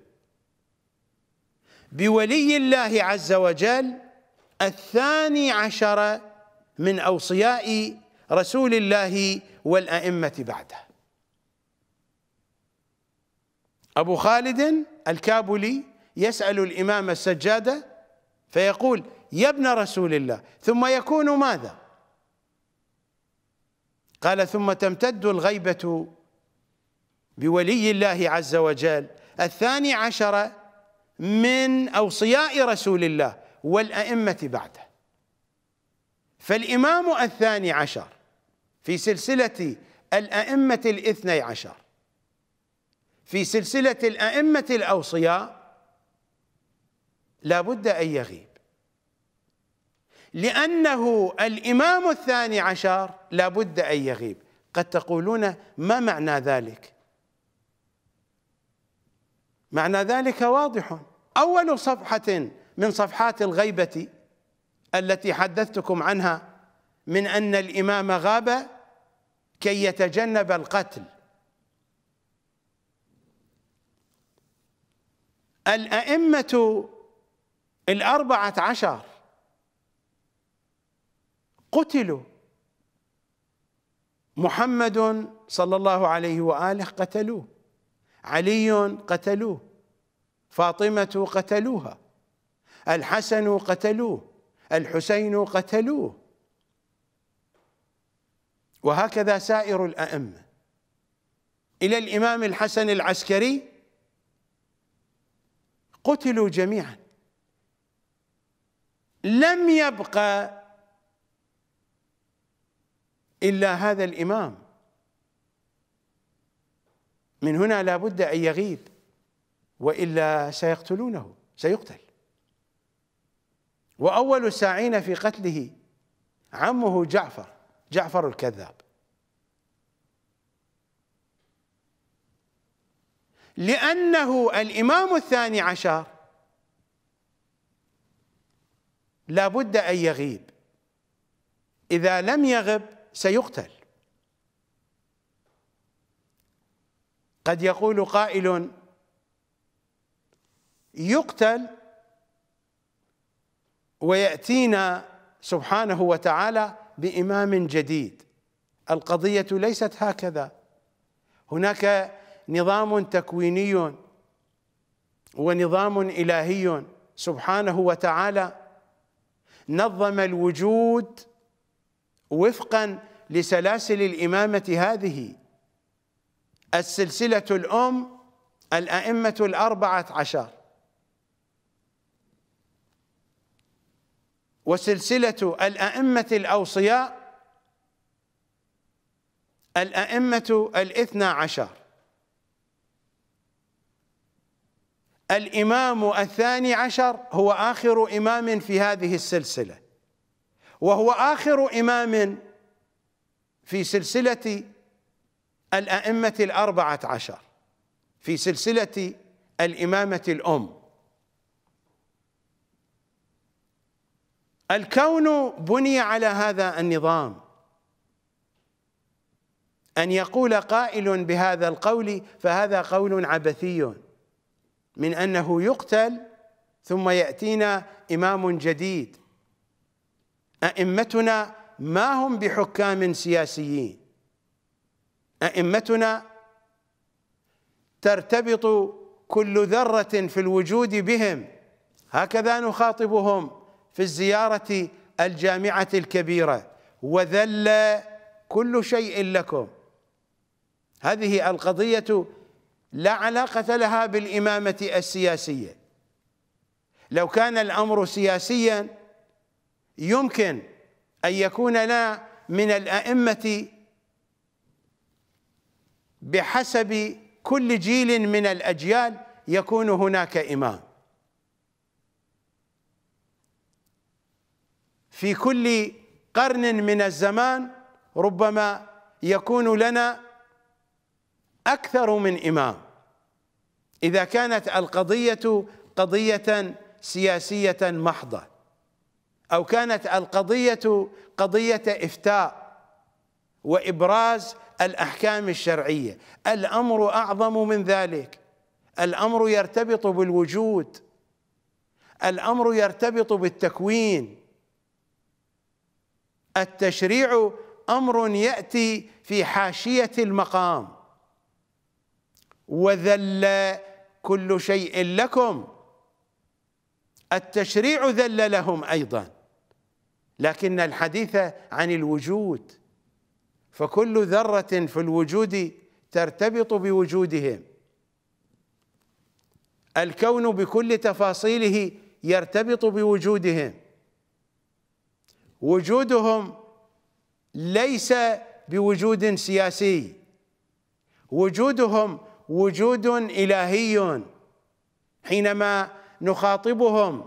بولي الله عز وجل الثاني عشر من أوصياء رسول الله والأئمة بعده أبو خالد الكابلي يسأل الإمام السجادة فيقول يا ابن رسول الله ثم يكون ماذا قال ثم تمتد الغيبة بولي الله عز وجل الثاني عشر من أوصياء رسول الله والأئمة بعده فالإمام الثاني عشر في سلسلة الأئمة الاثني عشر في سلسلة الأئمة الأوصياء لابد أن يغيب لأنه الإمام الثاني عشر لابد أن يغيب قد تقولون ما معنى ذلك معنى ذلك واضح أول صفحة من صفحات الغيبة التي حدثتكم عنها من أن الإمام غاب كي يتجنب القتل الأئمة الأربعة عشر قتلوا محمد صلى الله عليه وآله قتلوه علي قتلوه فاطمة قتلوها الحسن قتلوه الحسين قتلوه وهكذا سائر الأئمة إلى الإمام الحسن العسكري قتلوا جميعاً لم يبقى إلا هذا الإمام من هنا لا بد أن يغيب وإلا سيقتلونه سيقتل وأول الساعين في قتله عمه جعفر جعفر الكذاب لأنه الإمام الثاني عشر لابد أن يغيب إذا لم يغب سيقتل قد يقول قائل يقتل ويأتينا سبحانه وتعالى بإمام جديد القضية ليست هكذا هناك نظام تكويني ونظام إلهي سبحانه وتعالى نظم الوجود وفقا لسلاسل الامامه هذه السلسله الام الائمه الاربعه عشر وسلسله الائمه الاوصياء الائمه الاثنى عشر الإمام الثاني عشر هو آخر إمام في هذه السلسلة وهو آخر إمام في سلسلة الأئمة الأربعة عشر في سلسلة الإمامة الأم الكون بني على هذا النظام أن يقول قائل بهذا القول فهذا قول عبثي من انه يقتل ثم ياتينا امام جديد ائمتنا ما هم بحكام سياسيين ائمتنا ترتبط كل ذره في الوجود بهم هكذا نخاطبهم في الزياره الجامعه الكبيره وذل كل شيء لكم هذه القضيه لا علاقة لها بالإمامة السياسية لو كان الأمر سياسيا يمكن أن يكون لنا من الأئمة بحسب كل جيل من الأجيال يكون هناك إمام في كل قرن من الزمان ربما يكون لنا أكثر من إمام إذا كانت القضية قضية سياسية محضة أو كانت القضية قضية إفتاء وإبراز الأحكام الشرعية الأمر أعظم من ذلك الأمر يرتبط بالوجود الأمر يرتبط بالتكوين التشريع أمر يأتي في حاشية المقام وذل كل شيء لكم التشريع ذل لهم أيضا لكن الحديث عن الوجود فكل ذرة في الوجود ترتبط بوجودهم الكون بكل تفاصيله يرتبط بوجودهم وجودهم ليس بوجود سياسي وجودهم وجود إلهي حينما نخاطبهم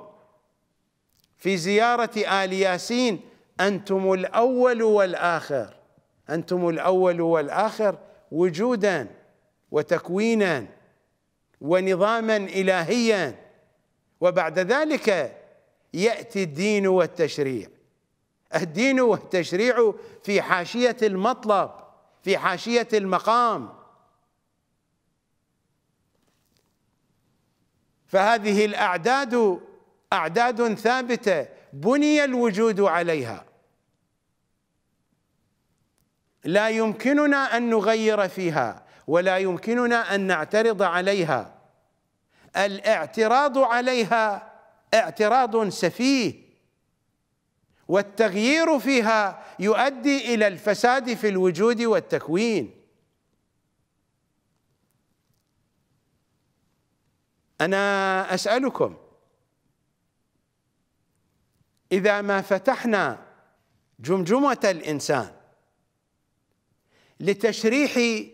في زيارة آل ياسين أنتم الأول والآخر أنتم الأول والآخر وجودا وتكوينا ونظاما إلهيا وبعد ذلك يأتي الدين والتشريع الدين والتشريع في حاشية المطلب في حاشية المقام فهذه الأعداد أعداد ثابتة بني الوجود عليها لا يمكننا أن نغير فيها ولا يمكننا أن نعترض عليها الاعتراض عليها اعتراض سفيه والتغيير فيها يؤدي إلى الفساد في الوجود والتكوين انا اسالكم اذا ما فتحنا جمجمه الانسان لتشريح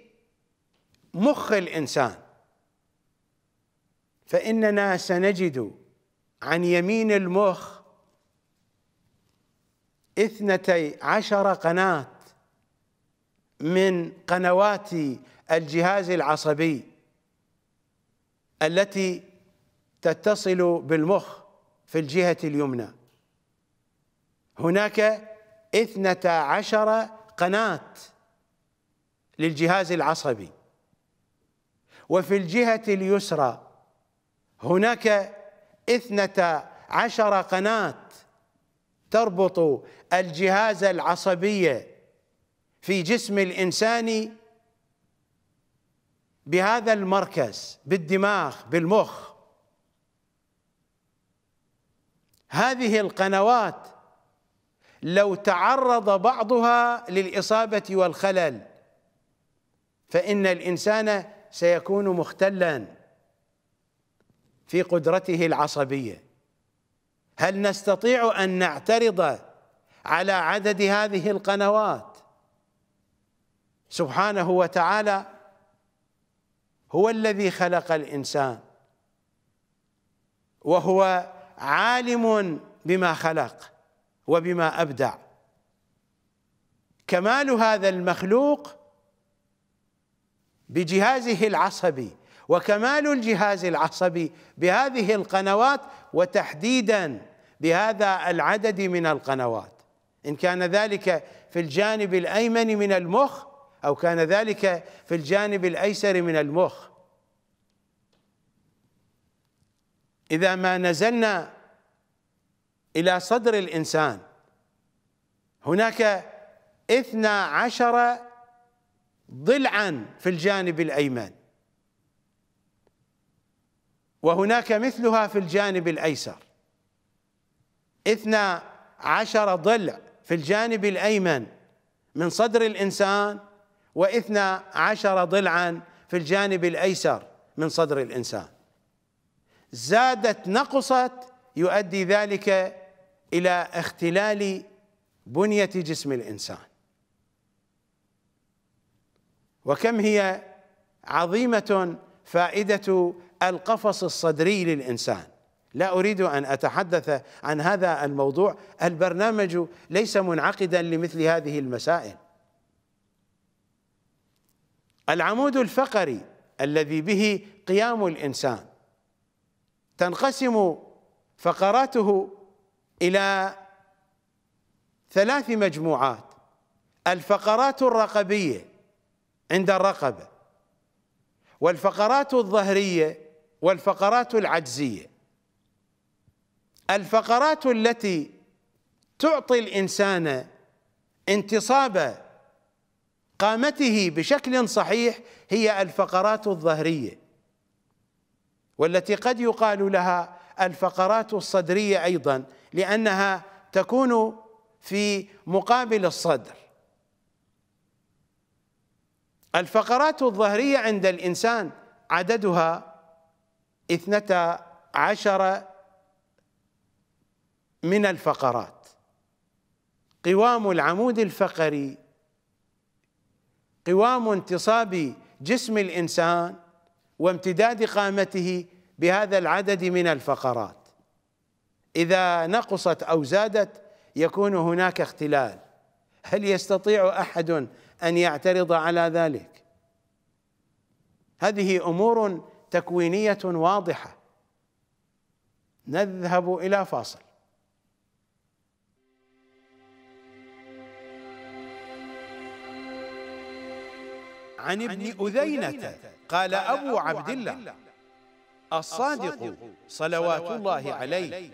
مخ الانسان فاننا سنجد عن يمين المخ اثنتي عشر قناه من قنوات الجهاز العصبي التي تتصل بالمخ في الجهة اليمنى هناك اثنتا عشر قناة للجهاز العصبي وفي الجهة اليسرى هناك اثنتا عشر قناة تربط الجهاز العصبي في جسم الإنسان بهذا المركز بالدماغ بالمخ هذه القنوات لو تعرض بعضها للإصابة والخلل فإن الإنسان سيكون مختلا في قدرته العصبية هل نستطيع أن نعترض على عدد هذه القنوات سبحانه وتعالى هو الذي خلق الإنسان وهو عالم بما خلق وبما أبدع كمال هذا المخلوق بجهازه العصبي وكمال الجهاز العصبي بهذه القنوات وتحديدا بهذا العدد من القنوات إن كان ذلك في الجانب الأيمن من المخ أو كان ذلك في الجانب الأيسر من المخ إذا ما نزلنا إلى صدر الإنسان هناك اثنا عشر ضلعا في الجانب الأيمن وهناك مثلها في الجانب الأيسر اثنا عشر ضلع في الجانب الأيمن من صدر الإنسان واثنا عشر ضلعا في الجانب الايسر من صدر الانسان زادت نقصت يؤدي ذلك الى اختلال بنيه جسم الانسان وكم هي عظيمه فائده القفص الصدري للانسان لا اريد ان اتحدث عن هذا الموضوع البرنامج ليس منعقدا لمثل هذه المسائل العمود الفقري الذي به قيام الانسان تنقسم فقراته الى ثلاث مجموعات الفقرات الرقبيه عند الرقبه والفقرات الظهريه والفقرات العجزيه الفقرات التي تعطي الانسان انتصابه قامته بشكل صحيح هي الفقرات الظهريه والتي قد يقال لها الفقرات الصدريه ايضا لانها تكون في مقابل الصدر الفقرات الظهريه عند الانسان عددها اثنتا عشر من الفقرات قوام العمود الفقري قوام انتصاب جسم الانسان وامتداد قامته بهذا العدد من الفقرات اذا نقصت او زادت يكون هناك اختلال هل يستطيع احد ان يعترض على ذلك هذه امور تكوينيه واضحه نذهب الى فاصل عن ابن أذينة قال أبو عبد الله الصادق صلوات الله عليه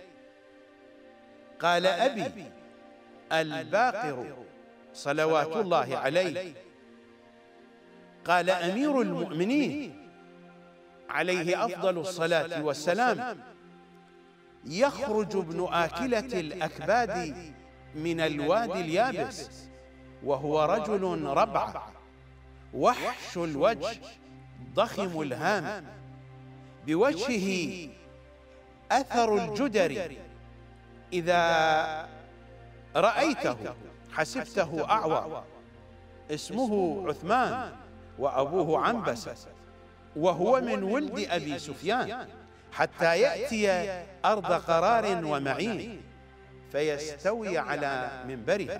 قال أبي الباقر صلوات الله عليه قال أمير المؤمنين عليه أفضل الصلاة والسلام يخرج ابن آكلة الأكباد من الوادي اليابس وهو رجل ربعه وحش الوجه ضخم الهام بوجهه أثر الجدر إذا رأيته حسبته اعوى اسمه عثمان وأبوه عنبسة وهو من ولد أبي سفيان حتى يأتي أرض قرار ومعين فيستوي على منبره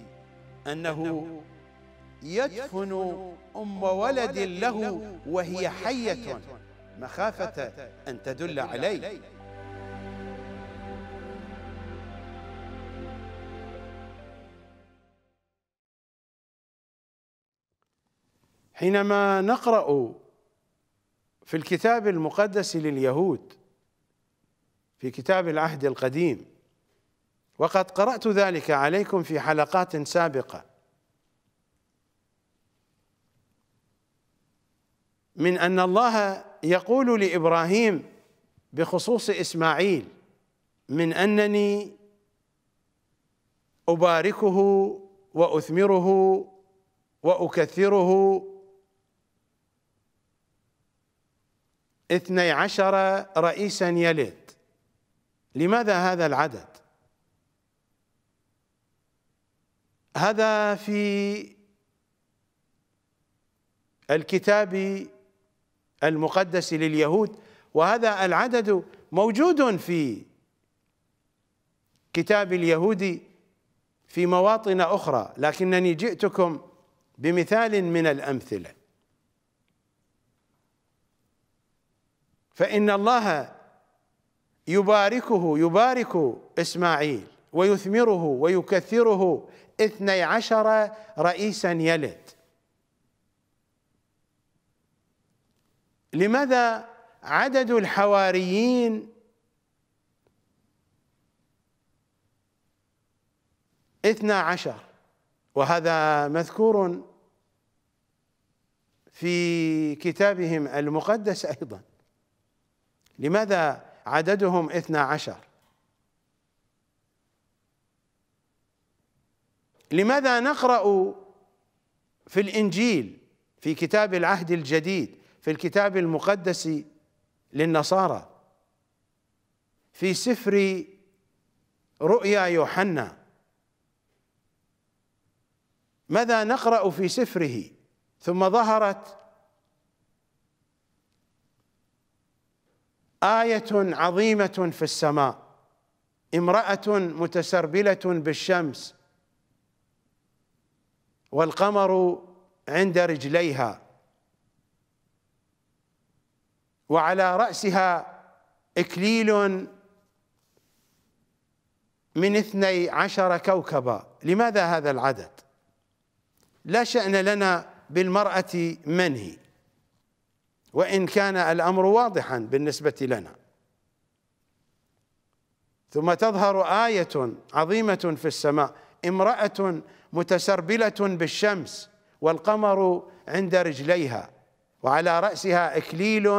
أنه يدفن أم ولد له وهي حية مخافة أن تدل عليه حينما نقرأ في الكتاب المقدس لليهود في كتاب العهد القديم وقد قرأت ذلك عليكم في حلقات سابقة من أن الله يقول لإبراهيم بخصوص إسماعيل من أنني أباركه وأثمره وأكثره اثني عشر رئيسا يلد لماذا هذا العدد هذا في الكتاب المقدس لليهود وهذا العدد موجود في كتاب اليهود في مواطن أخرى لكنني جئتكم بمثال من الأمثلة فإن الله يباركه يبارك إسماعيل ويثمره ويكثره اثني عشر رئيسا يلد لماذا عدد الحواريين اثنا عشر وهذا مذكور في كتابهم المقدس أيضا لماذا عددهم اثنا عشر لماذا نقرأ في الإنجيل في كتاب العهد الجديد في الكتاب المقدس للنصارى في سفر رؤيا يوحنا ماذا نقرأ في سفره ثم ظهرت آية عظيمة في السماء امرأة متسربلة بالشمس والقمر عند رجليها وعلى رأسها إكليل من اثني عشر كوكبا لماذا هذا العدد لا شأن لنا بالمرأة منهي وإن كان الأمر واضحا بالنسبة لنا ثم تظهر آية عظيمة في السماء امرأة متسربله بالشمس والقمر عند رجليها وعلى راسها اكليل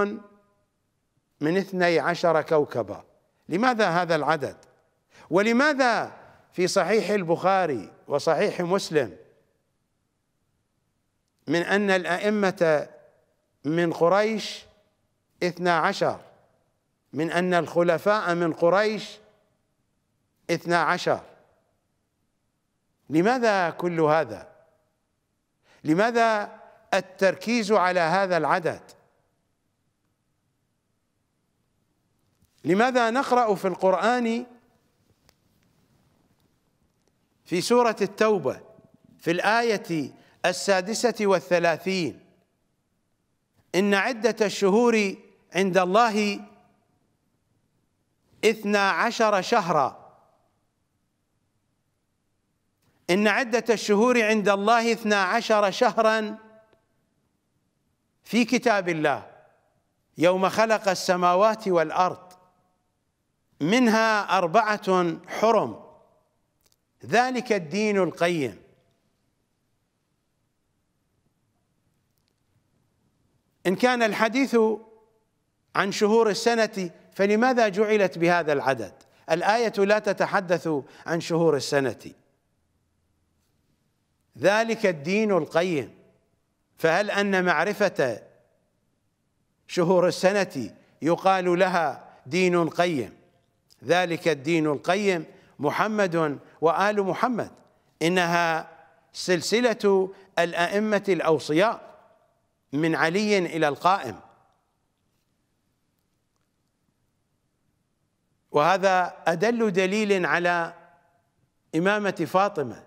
من اثني عشر كوكبا لماذا هذا العدد ولماذا في صحيح البخاري وصحيح مسلم من ان الائمه من قريش اثنا عشر من ان الخلفاء من قريش اثنا عشر لماذا كل هذا لماذا التركيز على هذا العدد لماذا نقرأ في القرآن في سورة التوبة في الآية السادسة والثلاثين إن عدة الشهور عند الله اثنا عشر شهرا إن عدة الشهور عند الله اثنا عشر شهرا في كتاب الله يوم خلق السماوات والأرض منها أربعة حرم ذلك الدين القيم إن كان الحديث عن شهور السنة فلماذا جعلت بهذا العدد الآية لا تتحدث عن شهور السنة ذلك الدين القيم فهل أن معرفة شهور السنة يقال لها دين قيم ذلك الدين القيم محمد وآل محمد إنها سلسلة الأئمة الأوصياء من علي إلى القائم وهذا أدل دليل على إمامة فاطمة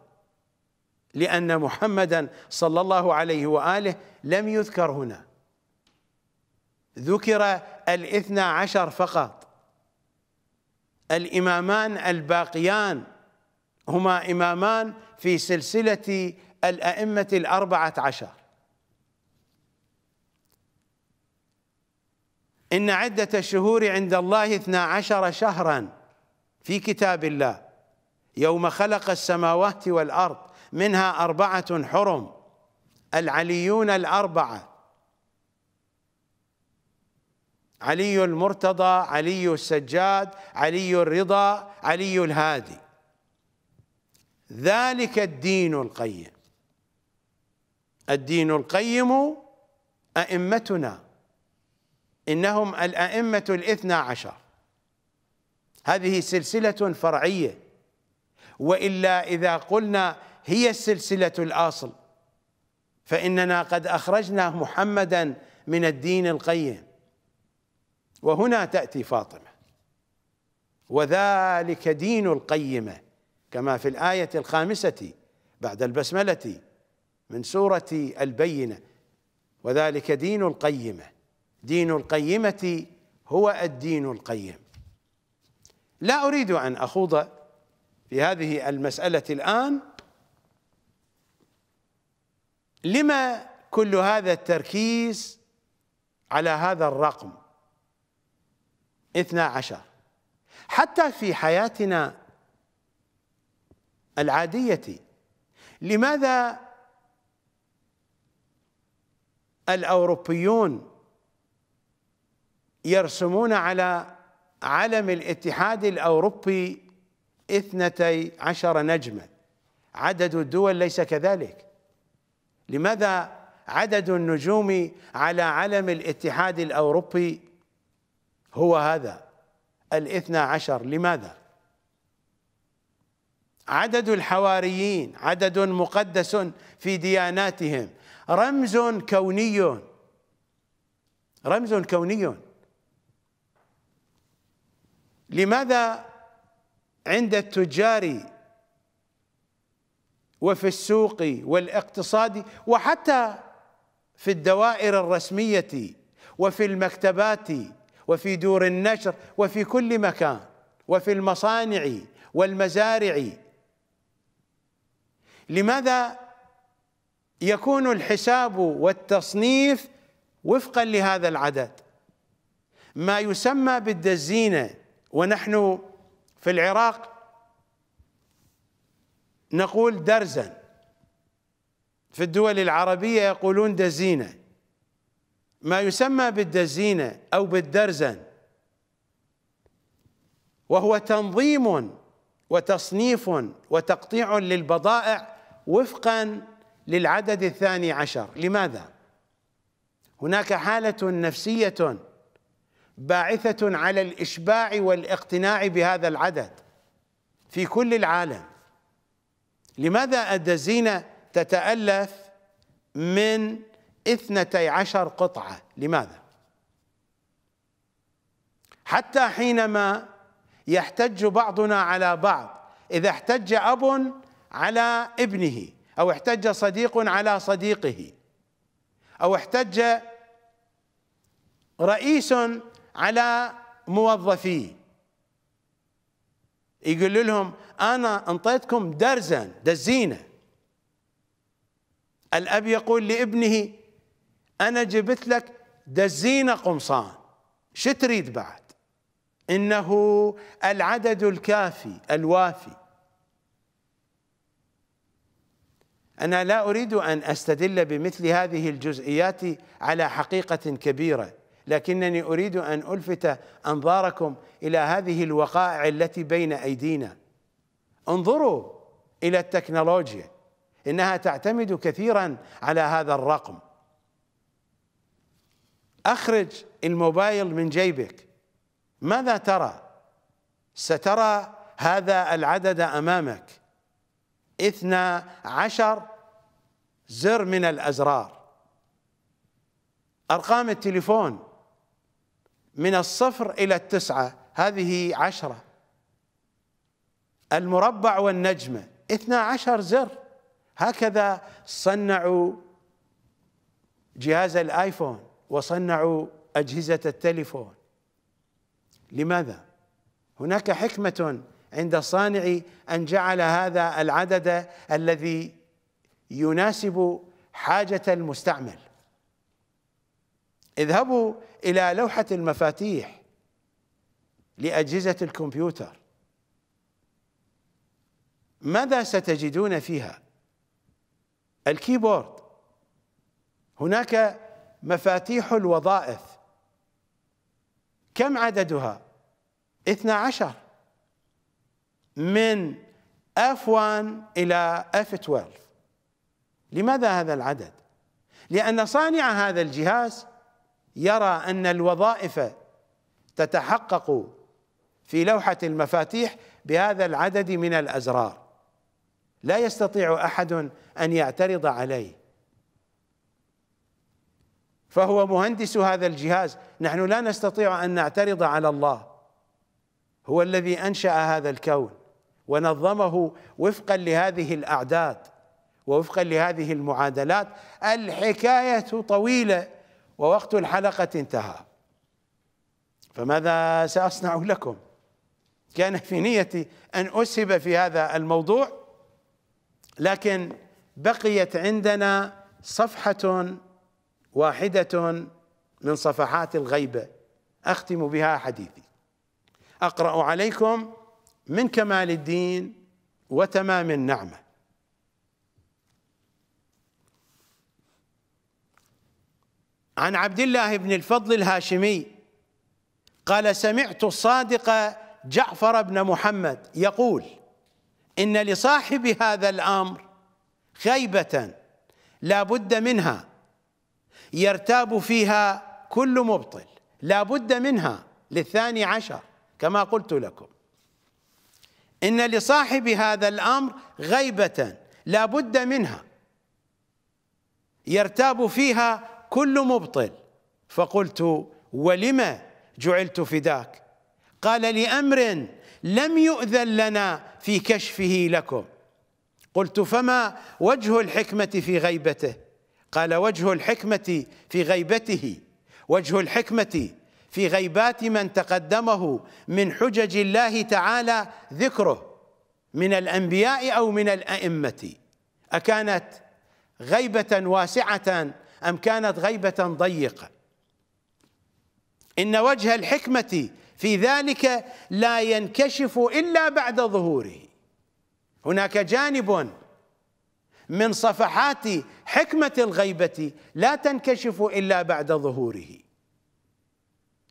لأن محمدا صلى الله عليه وآله لم يذكر هنا ذكر الاثنى عشر فقط الإمامان الباقيان هما إمامان في سلسلة الأئمة الأربعة عشر إن عدة الشهور عند الله اثنا عشر شهرا في كتاب الله يوم خلق السماوات والأرض منها أربعة حرم العليون الأربعة علي المرتضى علي السجاد علي الرضا علي الهادي ذلك الدين القيم الدين القيم أئمتنا إنهم الأئمة الاثنى عشر هذه سلسلة فرعية وإلا إذا قلنا هي السلسلة الأصل فإننا قد أخرجنا محمدا من الدين القيم وهنا تأتي فاطمة وذلك دين القيمة كما في الآية الخامسة بعد البسملة من سورة البينة وذلك دين القيمة دين القيمة هو الدين القيم لا أريد أن أخوض في هذه المسألة الآن لما كل هذا التركيز على هذا الرقم اثنا عشر حتى في حياتنا العادية لماذا الأوروبيون يرسمون على علم الاتحاد الأوروبي اثنتي عشر نجما عدد الدول ليس كذلك لماذا عدد النجوم على علم الاتحاد الأوروبي هو هذا الاثنى عشر لماذا عدد الحواريين عدد مقدس في دياناتهم رمز كوني رمز كوني لماذا عند التجار وفي السوق والاقتصاد وحتى في الدوائر الرسمية وفي المكتبات وفي دور النشر وفي كل مكان وفي المصانع والمزارع لماذا يكون الحساب والتصنيف وفقا لهذا العدد ما يسمى بالدزينه ونحن في العراق نقول درزا في الدول العربية يقولون دزينة ما يسمى بالدزينة أو بالدرزن وهو تنظيم وتصنيف وتقطيع للبضائع وفقا للعدد الثاني عشر لماذا؟ هناك حالة نفسية باعثة على الإشباع والاقتناع بهذا العدد في كل العالم لماذا الدزينة تتألف من اثنتي عشر قطعة لماذا حتى حينما يحتج بعضنا على بعض إذا احتج أب على ابنه أو احتج صديق على صديقه أو احتج رئيس على موظفيه يقول لهم أنا أنطيتكم درزا دزينة الأب يقول لابنه أنا جبت لك دزينة قمصان شو تريد بعد إنه العدد الكافي الوافي أنا لا أريد أن أستدل بمثل هذه الجزئيات على حقيقة كبيرة لكنني أريد أن ألفت أنظاركم إلى هذه الوقائع التي بين أيدينا انظروا إلى التكنولوجيا إنها تعتمد كثيرا على هذا الرقم أخرج الموبايل من جيبك ماذا ترى؟ سترى هذا العدد أمامك اثنى عشر زر من الأزرار أرقام التليفون من الصفر إلى التسعة هذه عشرة المربع والنجمة اثنا عشر زر هكذا صنعوا جهاز الايفون وصنعوا أجهزة التليفون لماذا؟ هناك حكمة عند الصانع أن جعل هذا العدد الذي يناسب حاجة المستعمل اذهبوا إلى لوحة المفاتيح لأجهزة الكمبيوتر ماذا ستجدون فيها الكيبورد هناك مفاتيح الوظائف كم عددها اثنا عشر من F1 إلى F12 لماذا هذا العدد لأن صانع هذا الجهاز يرى أن الوظائف تتحقق في لوحة المفاتيح بهذا العدد من الأزرار لا يستطيع احد ان يعترض عليه فهو مهندس هذا الجهاز نحن لا نستطيع ان نعترض على الله هو الذي انشا هذا الكون ونظمه وفقا لهذه الاعداد ووفقا لهذه المعادلات الحكايه طويله ووقت الحلقه انتهى فماذا ساصنع لكم كان في نيتي ان اسهب في هذا الموضوع لكن بقيت عندنا صفحة واحدة من صفحات الغيبة أختم بها حديثي أقرأ عليكم من كمال الدين وتمام النعمة عن عبد الله بن الفضل الهاشمي قال سمعت الصادق جعفر بن محمد يقول إن لصاحب هذا الأمر غيبة لا بد منها يرتاب فيها كل مبطل لا بد منها للثاني عشر كما قلت لكم إن لصاحب هذا الأمر غيبة لا بد منها يرتاب فيها كل مبطل فقلت ولم جعلت فداك قال لأمر لم يؤذن لنا في كشفه لكم قلت فما وجه الحكمة في غيبته قال وجه الحكمة في غيبته وجه الحكمة في غيبات من تقدمه من حجج الله تعالى ذكره من الأنبياء أو من الأئمة أكانت غيبة واسعة أم كانت غيبة ضيقة إن وجه الحكمة في ذلك لا ينكشف إلا بعد ظهوره هناك جانب من صفحات حكمة الغيبة لا تنكشف إلا بعد ظهوره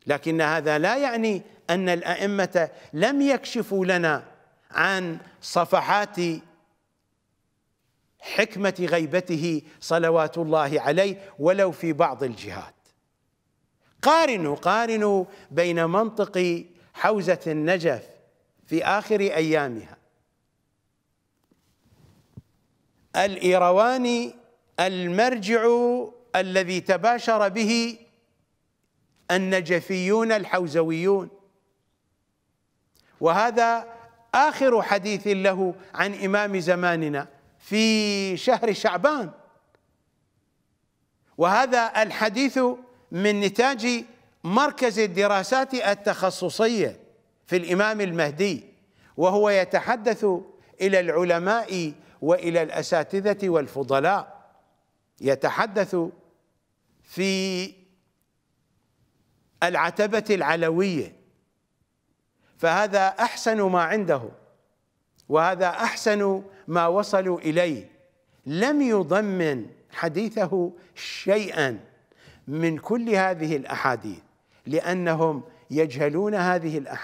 لكن هذا لا يعني أن الأئمة لم يكشفوا لنا عن صفحات حكمة غيبته صلوات الله عليه ولو في بعض الجهات قارنوا قارنوا بين منطق حوزة النجف في آخر أيامها الإيرواني المرجع الذي تباشر به النجفيون الحوزويون وهذا آخر حديث له عن إمام زماننا في شهر شعبان وهذا الحديث من نتاج مركز الدراسات التخصصيه في الامام المهدي وهو يتحدث الى العلماء والى الاساتذه والفضلاء يتحدث في العتبه العلويه فهذا احسن ما عنده وهذا احسن ما وصلوا اليه لم يضمن حديثه شيئا من كل هذه الاحاديث لانهم يجهلون هذه الاحاديث